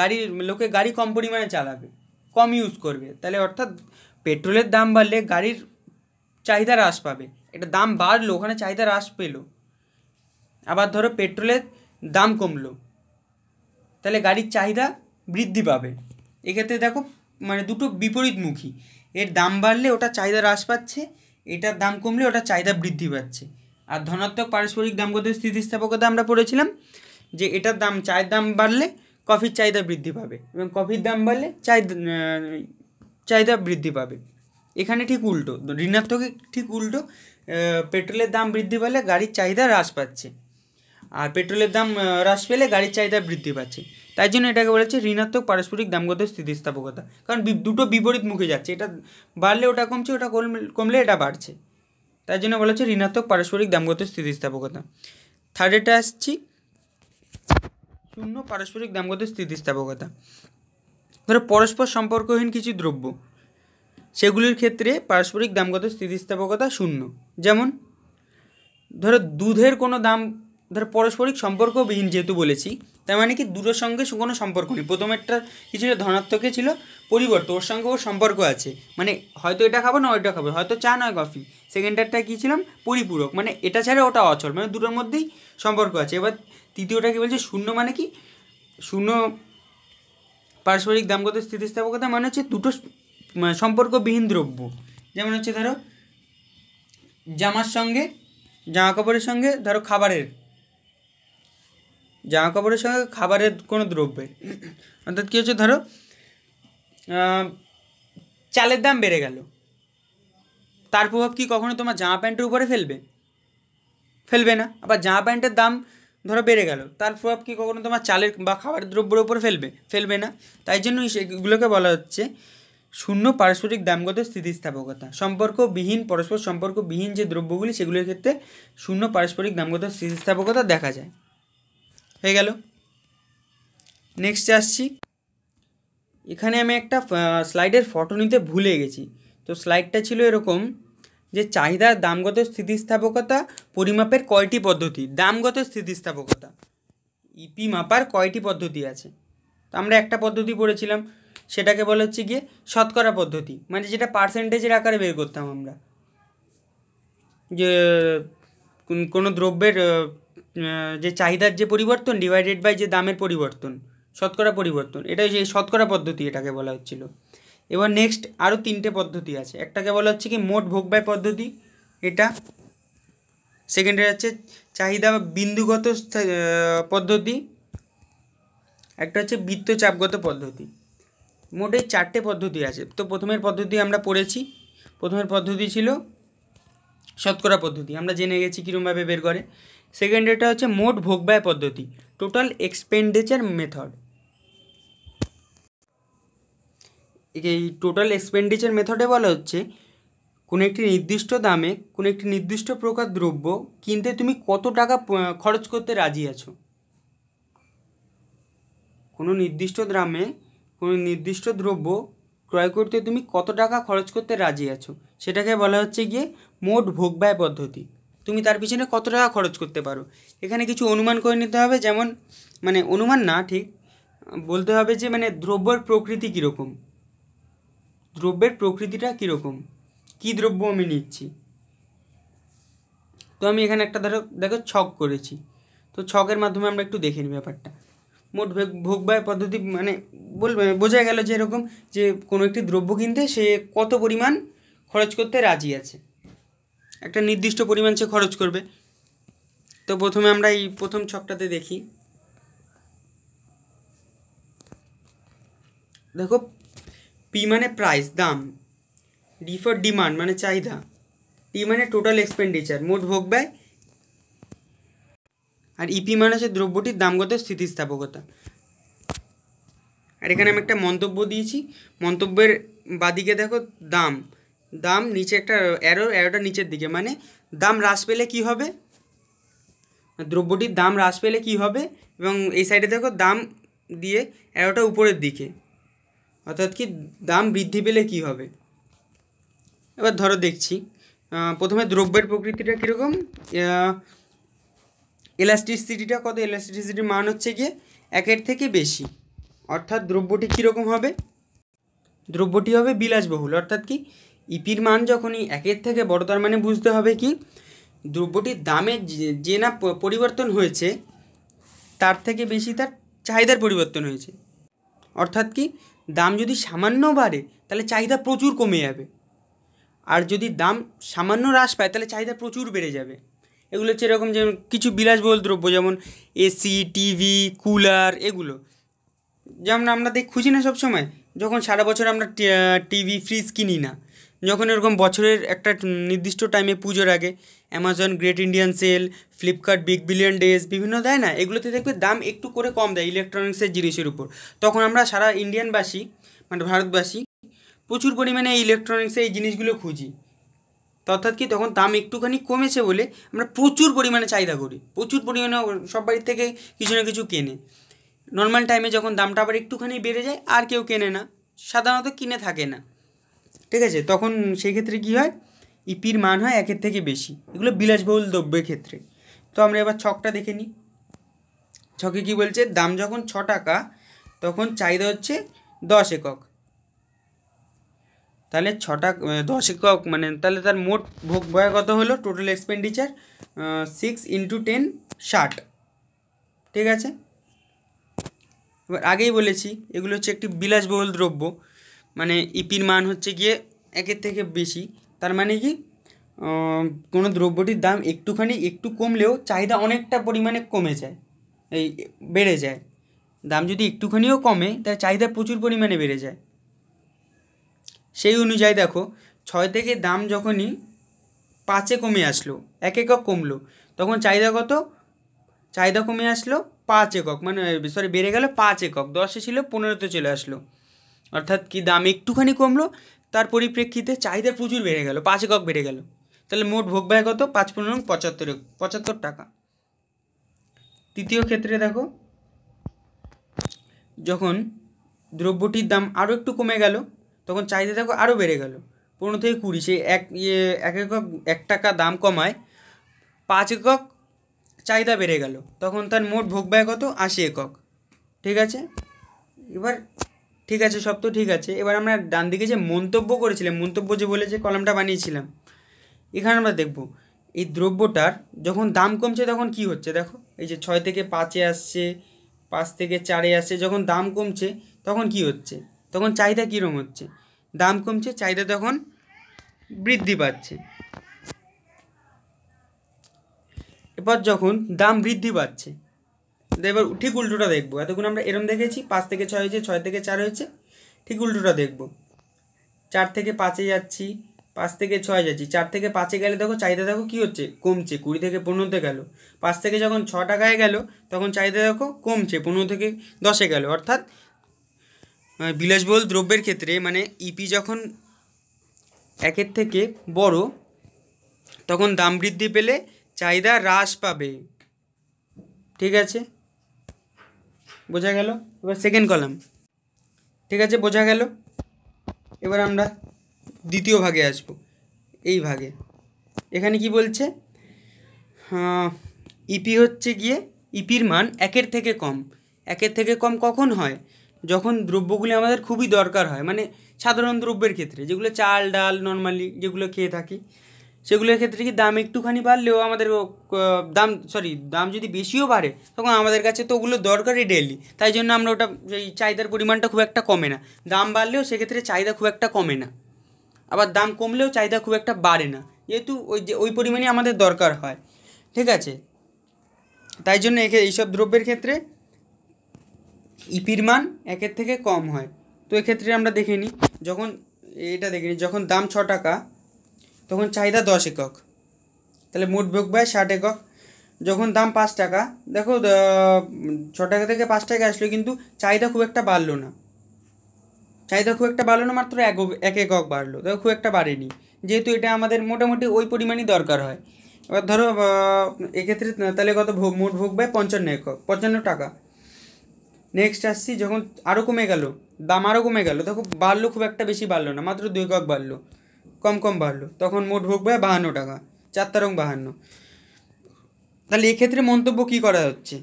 গাড়ির লোকে গাড়ি কম পরিমাণে চালাবে কম ইউজ করবে তাহলে অর্থাৎ পেট্রোলের দাম বাড়লে গাড়ির চাহিদা হ্রাস পাবে এটা দাম বাড়লো ওখানে চাহিদা হ্রাস পেলো আবার ধরো পেট্রোলের দাম কমলো তাহলে গাড়ির চাহিদা বৃদ্ধি পাবে এক্ষেত্রে দেখো মানে দুটো বিপরীতমুখী এর দাম বাড়লে ওটা চাহিদা হ্রাস পাচ্ছে এটার দাম কমলে ওটা চাহিদা বৃদ্ধি পাচ্ছে আর ধনাত্মক পারস্পরিক দামগত স্থিতিস্থাপকতা আমরা পড়েছিলাম যে এটার দাম চায়ের দাম বাড়লে কফির চাহিদা বৃদ্ধি পাবে এবং কফির দাম বাড়লে চায় চাহিদা বৃদ্ধি পাবে এখানে ঠিক উল্টো ঋণাত্মক ঠিক উল্টো পেট্রোলের দাম বৃদ্ধি পেলে গাড়ির চাহিদা হ্রাস পাচ্ছে আর পেট্রোলের দাম হ্রাস পেলে গাড়ির চাহিদা বৃদ্ধি পাচ্ছে তাই জন্য এটাকে বলেছে ঋণাত্মক পারস্পরিক দামগত স্থিতিস্থাপকতা কারণ দুটো বিপরীত মুখে যাচ্ছে এটা বাড়লে ওটা কমছে ওটা কমলে এটা বাড়ছে তাই জন্য বলেছে ঋণাত্মক পারস্পরিক দামগত স্থিতিস্থাপকতা থার্ড এটা আসছি শূন্য পারস্পরিক দামগত স্থিতিস্থাপকতা ধরো পরস্পর সম্পর্কহীন কিছু দ্রব্য সেগুলির ক্ষেত্রে পারস্পরিক দামগত স্থিতিস্থাপকতা শূন্য যেমন ধরো দুধের কোনো দাম ধর পারস্পরিক সম্পর্কবিহীন যেহেতু বলেছি তার মানে কি দুটোর সঙ্গে কোনো সম্পর্ক নেই একটা কি ছিল ধনাত্মকে ছিল পরিবর্তন ওর সঙ্গে ওর সম্পর্ক আছে মানে হয়তো এটা খাবো না ওইটা খাবো হয়তো চা নয় কফি সেকেন্ডারটা কী ছিলাম পরিপূরক মানে এটা ছাড়া ওটা অচল মানে দুটোর মধ্যেই সম্পর্ক আছে এবার তৃতীয়টা কী বলছে শূন্য মানে কি শূন্য পারস্পরিক দামগত স্থিতিস্থাপকতা মানে হচ্ছে দুটো মানে সম্পর্কবিহীন দ্রব্য যেমন হচ্ছে ধরো জামার সঙ্গে জামা কাপড়ের সঙ্গে ধরো খাবারের জামা কাপড়ের সঙ্গে খাবারের কোনো দ্রব্যের অর্থাৎ কী হচ্ছে ধরো চালের দাম বেড়ে গেল তার প্রভাব কি কখনো তোমার জামা প্যান্টের উপরে ফেলবে ফেলবে না আবার জামা প্যান্টের দাম ধরো বেড়ে গেল তার প্রভাব কি কখনো তোমার চালের বা খাবারের দ্রব্যের উপরে ফেলবে ফেলবে না তাই জন্য এগুলোকে বলা হচ্ছে শূন্য পারস্পরিক দামগত স্থিতিস্থাপকতা সম্পর্কবিহীন পরস্পর সম্পর্কবিহীন যে দ্রব্যগুলি সেগুলির ক্ষেত্রে শূন্য পারস্পরিক দামগত স্থিতিস্থাপকতা দেখা যায় হয়ে গেল নেক্সট আসছি এখানে আমি একটা স্লাইডের ফটো নিতে ভুলে গেছি তো স্লাইডটা ছিল এরকম যে চাহিদার দামগত স্থিতিস্থাপকতা পরিমাপের কয়টি পদ্ধতি দামগত স্থিতিস্থাপকতা ইপি e মাপার কয়টি পদ্ধতি আছে তো আমরা একটা পদ্ধতি পড়েছিলাম সেটাকে বলা হচ্ছে গিয়ে শতকরা পদ্ধতি মানে যেটা পার্সেন্টেজের আকারে বের করতাম আমরা যে কোনো দ্রব্যের যে চাহিদার যে পরিবর্তন ডিভাইডেড বাই যে দামের পরিবর্তন শতকরা পরিবর্তন এটা যে শতকরা পদ্ধতি এটাকে বলা হচ্ছিল এবার নেক্সট আরও তিনটে পদ্ধতি আছে একটাকে বলা হচ্ছে কি মোট ভোগ ব্যয় পদ্ধতি এটা সেকেন্ডে হচ্ছে চাহিদা বা বিন্দুগত পদ্ধতি একটা হচ্ছে বৃত্তচাপগত পদ্ধতি মোট এই চারটে পদ্ধতি আছে তো প্রথমের পদ্ধতি আমরা পড়েছি প্রথমের পদ্ধতি ছিল শতকরা পদ্ধতি আমরা জেনে গেছি কীরমভাবে বের করে সেকেন্ড এটা হচ্ছে মোট ভোগ ব্যয় পদ্ধতি টোটাল এক্সপেন্ডিচার মেথড এই টোটাল এক্সপেন্ডিচার মেথডে বলা হচ্ছে কোনো একটি নির্দিষ্ট দামে কোনো একটি নির্দিষ্ট প্রকার দ্রব্য কিনতে তুমি কত টাকা খরচ করতে রাজি আছো কোনো নির্দিষ্ট দামে কোনো নির্দিষ্ট দ্রব্য ক্রয় করতে তুমি কত টাকা খরচ করতে রাজি আছো সেটাকে বলা হচ্ছে গিয়ে মোট ভোগ ব্যয় পদ্ধতি তুমি তার পিছনে কত টাকা খরচ করতে পারো এখানে কিছু অনুমান করে নিতে হবে যেমন মানে অনুমান না ঠিক বলতে হবে যে মানে দ্রব্যর প্রকৃতি কীরকম দ্রব্যের প্রকৃতিটা কীরকম কী দ্রব্য আমি নিচ্ছি তো আমি এখানে একটা ধরো দেখো ছক করেছি তো ছকের মাধ্যমে আমরা একটু দেখে নিই ব্যাপারটা মোট ভোগ ব্যয় পদ্ধতি মানে বলবে বোঝা গেল যে এরকম যে কোনো একটি দ্রব্য কিনতে সে কত পরিমাণ খরচ করতে রাজি আছে একটা নির্দিষ্ট পরিমাণ সে খরচ করবে তো প্রথমে আমরা এই প্রথম ছকটাতে দেখি দেখো পি মানে প্রাইস দাম ডি ফর ডিমান্ড মানে চাহিদা টি মানে টোটাল এক্সপেন্ডিচার মোট ভোগ ব্যয় আর ইপি e মানে হচ্ছে দ্রব্যটির দামগত স্থিতিস্থাপকতা আর এখানে আমি একটা মন্তব্য দিয়েছি মন্তব্যের বাদিকে দেখো দাম দাম নিচে একটা অ্যারো অ্যারোটা নিচের দিকে মানে দাম হ্রাস পেলে কি হবে দ্রব্যটির দাম হ্রাস পেলে কি হবে এবং এই সাইডে দেখো দাম দিয়ে অ্যারোটা উপরের দিকে অর্থাৎ কি দাম বৃদ্ধি পেলে কি হবে এবার ধরো দেখছি প্রথমে দ্রব্যের প্রকৃতিটা কীরকম এলাস্টিসিটিটা কত এলাস্টিসিটির মান হচ্ছে গিয়ে একের থেকে বেশি অর্থাৎ দ্রব্যটি কীরকম হবে দ্রব্যটি হবে বিলাসবহুল অর্থাৎ কি ইপির মান যখনই একের থেকে বড় তার মানে বুঝতে হবে কি দ্রব্যটির দামে যে না পরিবর্তন হয়েছে তার থেকে বেশি তার চাহিদার পরিবর্তন হয়েছে অর্থাৎ কি দাম যদি সামান্য বাড়ে তাহলে চাহিদা প্রচুর কমে যাবে আর যদি দাম সামান্য হ্রাস পায় তাহলে চাহিদা প্রচুর বেড়ে যাবে এগুলো হচ্ছে এরকম যেমন কিছু বিলাসবহুল দ্রব্য যেমন এসি টিভি কুলার এগুলো যেমন আমরা দেখ খুঁজি না সবসময় যখন সারা বছর আমরা টিভি ফ্রিজ কিনি না যখন এরকম বছরের একটা নির্দিষ্ট টাইমে পুজোর আগে Amazon great Indian sale Flipkart big billion days বিভিন্ন দেয় না এগুলোতে দেখবে দাম একটু করে কম দেয় ইলেকট্রনিক্সের জিনিসের উপর তখন আমরা সারা ইন্ডিয়ানবাসী মানে ভারতবাসী প্রচুর পরিমাণে ইলেকট্রনিক্সে এই জিনিসগুলো খুঁজি অর্থাৎ কি তখন দাম একটুখানি কমেছে বলে আমরা প্রচুর পরিমাণে চাহিদা করি প্রচুর পরিমাণে সব বাড়ির থেকে কিছু না কিছু কেনে নর্মাল টাইমে যখন দামটা আবার একটুখানি বেড়ে যায় আর কেউ কেনে না সাধারণত কিনে থাকে না ঠিক আছে তখন সেই ক্ষেত্রে কী হয় ইপির মান হয় একের থেকে বেশি এগুলো বিলাসবহুল দ্রব্যের ক্ষেত্রে তো আমরা এবার ছকটা দেখে নিই ছকে কি বলছে দাম যখন ছ টাকা তখন চাহিদা হচ্ছে দশ একক তাহলে ছ টাকা দশ একক মানে তাহলে তার মোট ভোগ ব্যয় কত হলো total expenditure six into ten ষাট ঠিক আছে এবার আগেই বলেছি এগুলো হচ্ছে একটি বিলাসবহুল দ্রব্য মানে ইপির মান হচ্ছে গিয়ে একের থেকে বেশি তার মানে কি কোনো দ্রব্যটির দাম একটুখানি একটু কমলেও চাহিদা অনেকটা পরিমাণে কমে যায় এই বেড়ে যায় দাম যদি একটুখানিও কমে তার চাহিদা প্রচুর পরিমাণে বেড়ে যায় সেই অনুযায়ী দেখো ছয় থেকে দাম যখনই পাঁচে কমে আসলো এক একক কমলো তখন চাহিদা কত চাহিদা কমে আসলো পাঁচ একক মানে সরি বেড়ে গেল পাঁচ একক দশে ছিল পনেরোতে চলে আসলো অর্থাৎ কি দাম একটুখানি কমলো তার পরিপ্রেক্ষিতে চাহিদা প্রচুর বেড়ে গেল পাঁচ একক বেড়ে গেল তাহলে মোট ভোগ ব্যয় কত পাঁচ পনেরো পঁচাত্তর পঁচাত্তর টাকা তৃতীয় ক্ষেত্রে দেখো যখন দ্রব্যটির দাম আরও একটু কমে গেল তখন চাহিদা দেখো আরও বেড়ে গেল পনেরো থেকে কুড়ি সেই এক ইয়ে এক একক এক টাকা দাম কমায় পাঁচ একক চাহিদা বেড়ে গেল তখন তার মোট ভোগ ব্যয় কত আশি একক ঠিক আছে এবার ঠিক আছে সব তো ঠিক আছে এবার আমরা ডান দিকে যে মন্তব্য করেছিলাম মন্তব্য যে বলে যে কলমটা বানিয়েছিলাম এখানে আমরা দেখব এই দ্রব্যটার যখন দাম কমছে তখন কি হচ্ছে দেখো এই যে ছয় থেকে পাঁচে আসছে পাঁচ থেকে চারে আসছে যখন দাম কমছে তখন কি হচ্ছে তখন চাহিদা কীরকম হচ্ছে দাম কমছে চাহিদা তখন বৃদ্ধি পাচ্ছে এবার যখন দাম বৃদ্ধি পাচ্ছে তো এবার ঠিক উল্টোটা দেখবো এতক্ষণ আমরা এরম দেখেছি পাঁচ থেকে ছয় হয়েছে ছয় থেকে চার হয়েছে ঠিক উল্টোটা দেখবো চার থেকে পাঁচে যাচ্ছি পাঁচ থেকে ছয় যাচ্ছি চার থেকে পাঁচে গেলে দেখো চাহিদা দেখো কী হচ্ছে কমছে কুড়ি থেকে পনেরোতে গেল পাঁচ থেকে যখন ছ টাকায় গেল তখন চাহিদা দেখো কমছে পনেরো থেকে দশে গেল অর্থাৎ বিলাসবহুল দ্রব্যের ক্ষেত্রে মানে ইপি e যখন একের থেকে বড় তখন দাম বৃদ্ধি পেলে চাহিদা হ্রাস পাবে ঠিক আছে বোঝা গেল এবার সেকেন্ড কলাম ঠিক আছে বোঝা গেল এবার আমরা দ্বিতীয় ভাগে আসব এই ভাগে এখানে কি বলছে ইপি e হচ্ছে গিয়ে ইপির e মান একের থেকে কম একের থেকে কম কখন হয় যখন দ্রব্যগুলি আমাদের খুবই দরকার হয় মানে সাধারণ দ্রব্যের ক্ষেত্রে যেগুলো চাল ডাল নর্মালি যেগুলো খেয়ে থাকি সেগুলোর ক্ষেত্রে কি দাম একটুখানি বাড়লেও আমাদের দাম সরি দাম যদি বেশিও বাড়ে তখন আমাদের কাছে তো ওগুলো দরকারই ডেলি তাই জন্য আমরা ওটা এই চাহিদার পরিমাণটা খুব একটা কমে না দাম বাড়লেও সেক্ষেত্রে চাহিদা খুব একটা কমে না আবার দাম কমলেও চাহিদা খুব একটা বাড়ে না যেহেতু ওই যে ওই পরিমাণে আমাদের দরকার হয় ঠিক আছে তাই জন্য একে এইসব দ্রব্যের ক্ষেত্রে ইপির মান একের থেকে কম হয় তো এক্ষেত্রে আমরা দেখে নিই যখন এটা দেখে নিই যখন দাম ছ টাকা তখন চাহিদা দশ একক তাহলে মোট ভোগ ব্যয় ষাট একক যখন দাম পাঁচ টাকা দেখো ছ টাকা থেকে পাঁচ টাকা আসলো কিন্তু চাহিদা খুব একটা বাড়লো না চাহিদা খুব একটা বাড়লো না মাত্র এক এক একক বাড়লো দেখো খুব একটা বাড়েনি যেহেতু এটা আমাদের মোটামুটি ওই পরিমাণই দরকার হয় এবার ধরো এক্ষেত্রে তাহলে কত ভোগ মোট ভোগ ব্যয় পঞ্চান্ন একক পঞ্চান্ন টাকা নেক্সট আসছি যখন আরও কমে গেল দাম আরও কমে গেল দেখো বাড়লো খুব একটা বেশি বাড়লো না মাত্র দুই একক বাড়লো কম কম বাড়লো তখন মোট ভোগ ব্যয় বাহান্ন টাকা চারটা রং বাহান্ন তাহলে এক্ষেত্রে মন্তব্য কী করা হচ্ছে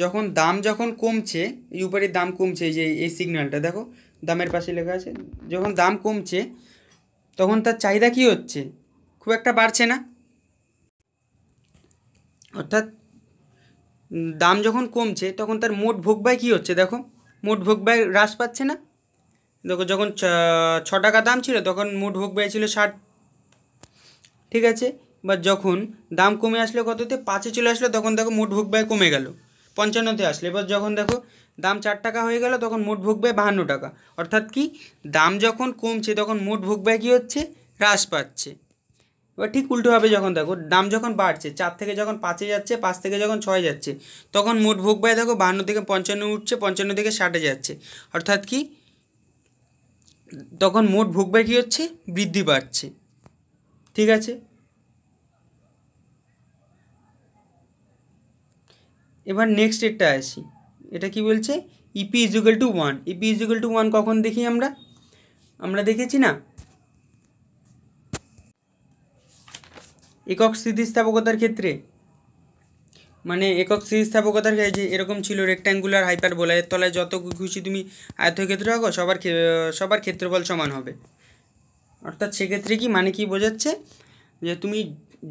যখন দাম যখন কমছে এই দাম কমছে যে এই সিগন্যালটা দেখো দামের পাশে লেখা আছে যখন দাম কমছে তখন তার চাহিদা কী হচ্ছে খুব একটা বাড়ছে না অর্থাৎ দাম যখন কমছে তখন তার মোট ভোগ ব্যয় কী হচ্ছে দেখো মোট ভোগ ব্যয় হ্রাস পাচ্ছে না দেখো যখন ছ টাকা দাম ছিল তখন মোট ভোগ ব্যয় ছিল ষাট ঠিক আছে বা যখন দাম কমে আসলো কততে পাঁচে চলে আসলো তখন দেখো মোট ভোগ ব্যয় কমে গেল পঞ্চান্নতে আসলে এবার যখন দেখো দাম চার টাকা হয়ে গেল তখন মোট ভোগ ব্যয় বাহান্ন টাকা অর্থাৎ কি দাম যখন কমছে তখন মোট ভোগ ব্যয় কী হচ্ছে হ্রাস পাচ্ছে এবার ঠিক উল্টোভাবে যখন দেখো দাম যখন বাড়ছে চার থেকে যখন পাঁচে যাচ্ছে পাঁচ থেকে যখন ছয় যাচ্ছে তখন মোট ভোগ ব্যয় দেখো বাহান্ন থেকে পঞ্চান্ন উঠছে পঞ্চান্ন থেকে ষাটে যাচ্ছে অর্থাৎ কি তখন মোট ভোগ কী হচ্ছে বৃদ্ধি পাচ্ছে ঠিক আছে এবার নেক্সট এটা আসি এটা কি বলছে EP equal to one EP equal to one কখন দেখি আমরা আমরা দেখেছি না একক স্থিতিস্থাপকতার ক্ষেত্রে মানে একক কাছে যে এরকম ছিল রেক্ট্যাঙ্গুলার হাইপারবোলা এর তলায় যত খুশি তুমি আয়তক্ষেত্র হোক সবার সবার ক্ষেত্রফল সমান হবে অর্থাৎ সেক্ষেত্রে কি মানে কি বোঝাচ্ছে যে তুমি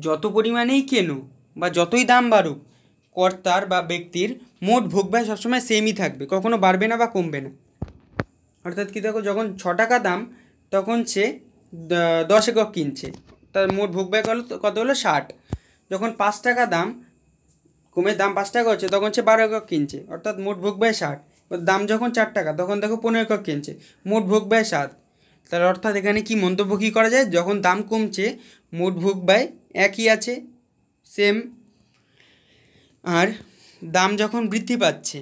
যত পরিমাণেই কেনো বা যতই দাম বাড়ুক কর্তার বা ব্যক্তির মোট ভোগ ব্যয় সবসময় সেমই থাকবে কখনো বাড়বে না বা কমবে না অর্থাৎ কী দেখো যখন ছ টাকা দাম তখন সে দশ একক কিনছে তার মোট ভোগ ব্যয় কত হলো ষাট যখন পাঁচ টাকা দাম কুমের দাম পাঁচ টাকা হচ্ছে তখন সে বারো একক কিনছে অর্থাৎ মোট ভোগ ব্যয় ষাট দাম যখন চার টাকা তখন দেখো পনেরো একক কিনছে মোট ভোগ ব্যয় সাত তাহলে অর্থাৎ এখানে কি মন্তব্য কী করা যায় যখন দাম কমছে মোট ভোগ ব্যয় একই আছে সেম আর দাম যখন বৃদ্ধি পাচ্ছে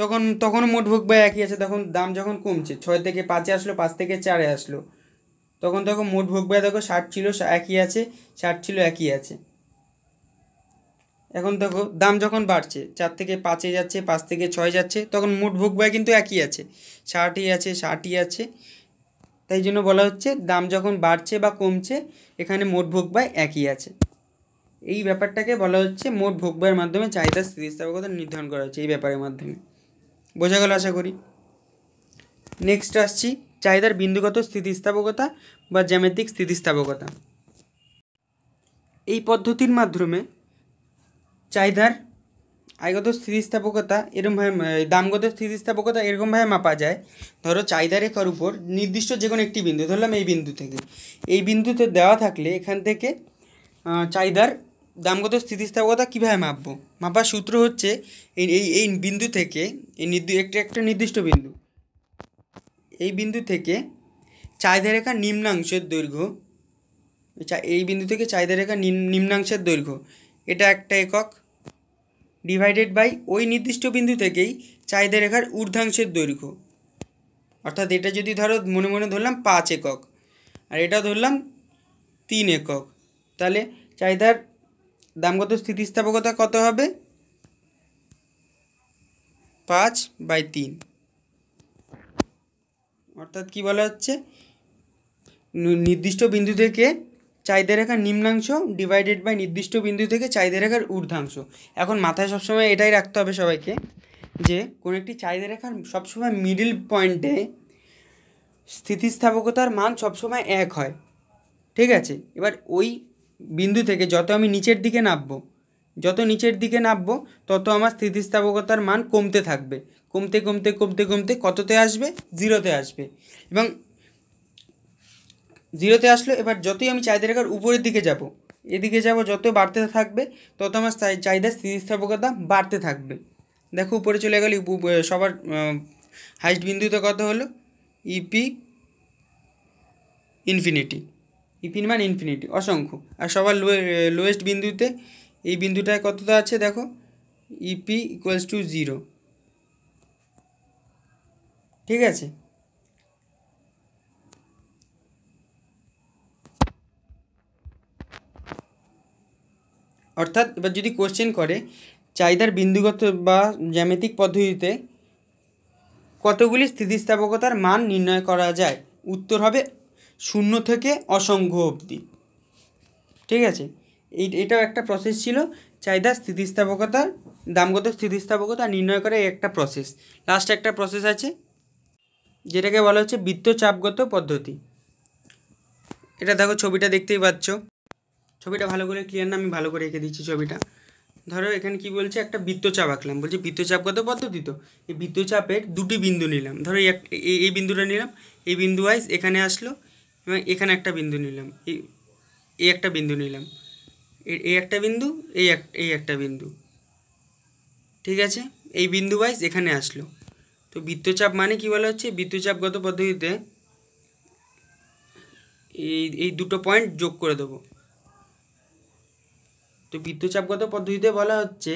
তখন তখনও মোট ভোগ ব্যয় একই আছে তখন দাম যখন কমছে ছয় থেকে পাঁচে আসলো পাঁচ থেকে চারে আসলো তখন দেখো মোট ভোগ ব্যয় দেখো ষাট ছিল একই আছে ষাট ছিল একই আছে এখন দেখো দাম যখন বাড়ছে চার থেকে পাঁচে যাচ্ছে পাঁচ থেকে ছয় যাচ্ছে তখন মোট ভোগ ব্যয় কিন্তু একই আছে ষাটই আছে ষাটই আছে তাই জন্য বলা হচ্ছে দাম যখন বাড়ছে বা কমছে এখানে মোট ভোগ ব্যয় একই আছে এই ব্যাপারটাকে বলা হচ্ছে মোট ভোগ ব্যয়ের মাধ্যমে চাহিদা স্থিতিস্থাপকতা নির্ধারণ করা হচ্ছে এই ব্যাপারের মাধ্যমে বোঝা গেল আশা করি নেক্সট আসছি চাহিদার বিন্দুগত স্থিতিস্থাপকতা বা জ্যামেতিক স্থিতিস্থাপকতা এই পদ্ধতির মাধ্যমে চাহিদার আয়গত স্থিতিস্থাপকতা এরকমভাবে দামগত স্থিতিস্থাপকতা এরকমভাবে মাপা যায় ধরো চাহিদা রেখার উপর নির্দিষ্ট যে কোনো একটি বিন্দু ধরলাম এই বিন্দু থেকে এই বিন্দুতে দেওয়া থাকলে এখান থেকে চাহিদার দামগত স্থিতিস্থাপকতা কীভাবে মাপবো মাপার সূত্র হচ্ছে এই এই বিন্দু থেকে এই নির্দি একটা একটা নির্দিষ্ট বিন্দু এই বিন্দু থেকে চাহিদা রেখা নিম্নাংশের দৈর্ঘ্য এই বিন্দু থেকে চাহিদা রেখা নিম্নাংশের দৈর্ঘ্য এটা একটা একক ডিভাইডেড বাই ওই নির্দিষ্ট বিন্দু থেকেই চাহিদা রেখার ঊর্ধ্বাংশের দৈর্ঘ্য অর্থাৎ এটা যদি ধরো মনে মনে ধরলাম পাঁচ একক আর এটা ধরলাম তিন একক তাহলে চাহিদার দামগত স্থিতিস্থাপকতা কত হবে পাঁচ বাই তিন অর্থাৎ কি বলা হচ্ছে নির্দিষ্ট বিন্দু থেকে চাহিদা রেখার নিম্নাংশ ডিভাইডেড বাই নির্দিষ্ট বিন্দু থেকে চাহিদা রেখার ঊর্ধ্বাংশ এখন মাথায় সবসময় এটাই রাখতে হবে সবাইকে যে কোনো একটি চাহিদা রেখার সবসময় মিডিল পয়েন্টে স্থিতিস্থাপকতার মান সবসময় এক হয় ঠিক আছে এবার ওই বিন্দু থেকে যত আমি নিচের দিকে নামবো যত নিচের দিকে নামবো তত আমার স্থিতিস্থাপকতার মান কমতে থাকবে কমতে কমতে কমতে কমতে কততে আসবে জিরোতে আসবে এবং জিরোতে আসলো এবার যতই আমি চাহিদা রেখার উপরের দিকে যাব এদিকে যাব যত বাড়তে থাকবে তত আমার চাহিদা স্থিতিস্থাপকতা বাড়তে থাকবে দেখো উপরে চলে গেল সবার হাইস্ট বিন্দুতে কত হলো ইপি ইনফিনিটি ইপিন মান ইনফিনিটি অসংখ্য আর সবার লোয়েস্ট বিন্দুতে এই বিন্দুটায় কতটা আছে দেখো ইপি ইকুয়ালস টু জিরো ঠিক আছে অর্থাৎ এবার যদি কোশ্চেন করে চাহিদার বিন্দুগত বা জ্যামিতিক পদ্ধতিতে কতগুলি স্থিতিস্থাপকতার মান নির্ণয় করা যায় উত্তর হবে শূন্য থেকে অসংখ্য অবধি ঠিক আছে এই এটাও একটা প্রসেস ছিল চাহিদার স্থিতিস্থাপকতার দামগত স্থিতিস্থাপকতা নির্ণয় করে একটা প্রসেস লাস্ট একটা প্রসেস আছে যেটাকে বলা হচ্ছে বৃত্তচাপগত পদ্ধতি এটা দেখো ছবিটা দেখতেই পাচ্ছ ছবিটা ভালো করে ক্লিয়ার না আমি ভালো করে এঁকে দিচ্ছি ছবিটা ধরো এখানে কি বলছে একটা বৃত্তচাপ আঁকলাম বলছে বৃত্তচাপ কত পদ্ধতি তো এই বৃত্তচাপের দুটি বিন্দু নিলাম ধরো এই বিন্দুটা নিলাম এই বিন্দু ওয়াইজ এখানে আসলো এবং এখানে একটা বিন্দু নিলাম এই একটা বিন্দু নিলাম এই একটা বিন্দু এই এক এই একটা বিন্দু ঠিক আছে এই বিন্দু ওয়াইজ এখানে আসলো তো বৃত্তচাপ মানে কি বলা হচ্ছে বৃত্তচাপগত পদ্ধতিতে এই এই দুটো পয়েন্ট যোগ করে দেবো তো বিদ্যুৎচাপগত পদ্ধতিতে বলা হচ্ছে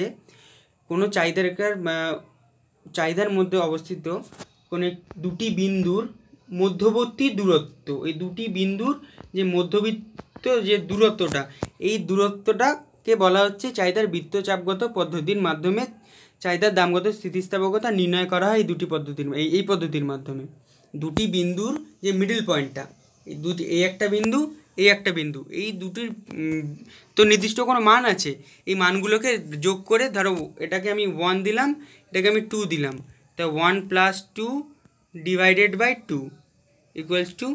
কোনো চাহিদার চাহিদার মধ্যে অবস্থিত কোনো দুটি বিন্দুর মধ্যবর্তী দূরত্ব এই দুটি বিন্দুর যে মধ্যবিত্ত যে দূরত্বটা এই দূরত্বটাকে বলা হচ্ছে চাহিদার বৃত্তচাপগত পদ্ধতির মাধ্যমে চাহিদার দামগত স্থিতিস্থাপকতা নির্ণয় করা হয় এই দুটি পদ্ধতির এই এই পদ্ধতির মাধ্যমে দুটি বিন্দুর যে মিডিল পয়েন্টটা এই দুটি এই একটা বিন্দু এই একটা বিন্দু এই দুটির তো নির্দিষ্ট কোনো মান আছে এই মানগুলোকে যোগ করে ধরো এটাকে আমি ওয়ান দিলাম এটাকে আমি টু দিলাম তা one plus two divided by two equals two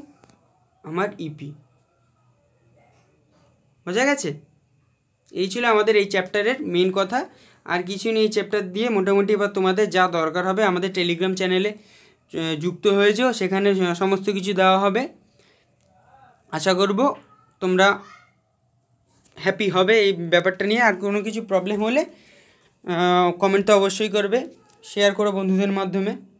আমার ইপি e বোঝা গেছে এই ছিল আমাদের এই চ্যাপ্টারের মেন কথা আর কিছু নেই এই চ্যাপ্টার দিয়ে মোটামুটি এবার তোমাদের যা দরকার হবে আমাদের টেলিগ্রাম চ্যানেলে যুক্ত হয়ে যেও সেখানে সমস্ত কিছু দেওয়া হবে আশা করব তোমরা হ্যাপি হবে এই ব্যাপারটা নিয়ে আর কোনো কিছু প্রবলেম হলে কমেন্ট তো অবশ্যই করবে শেয়ার করো বন্ধুদের মাধ্যমে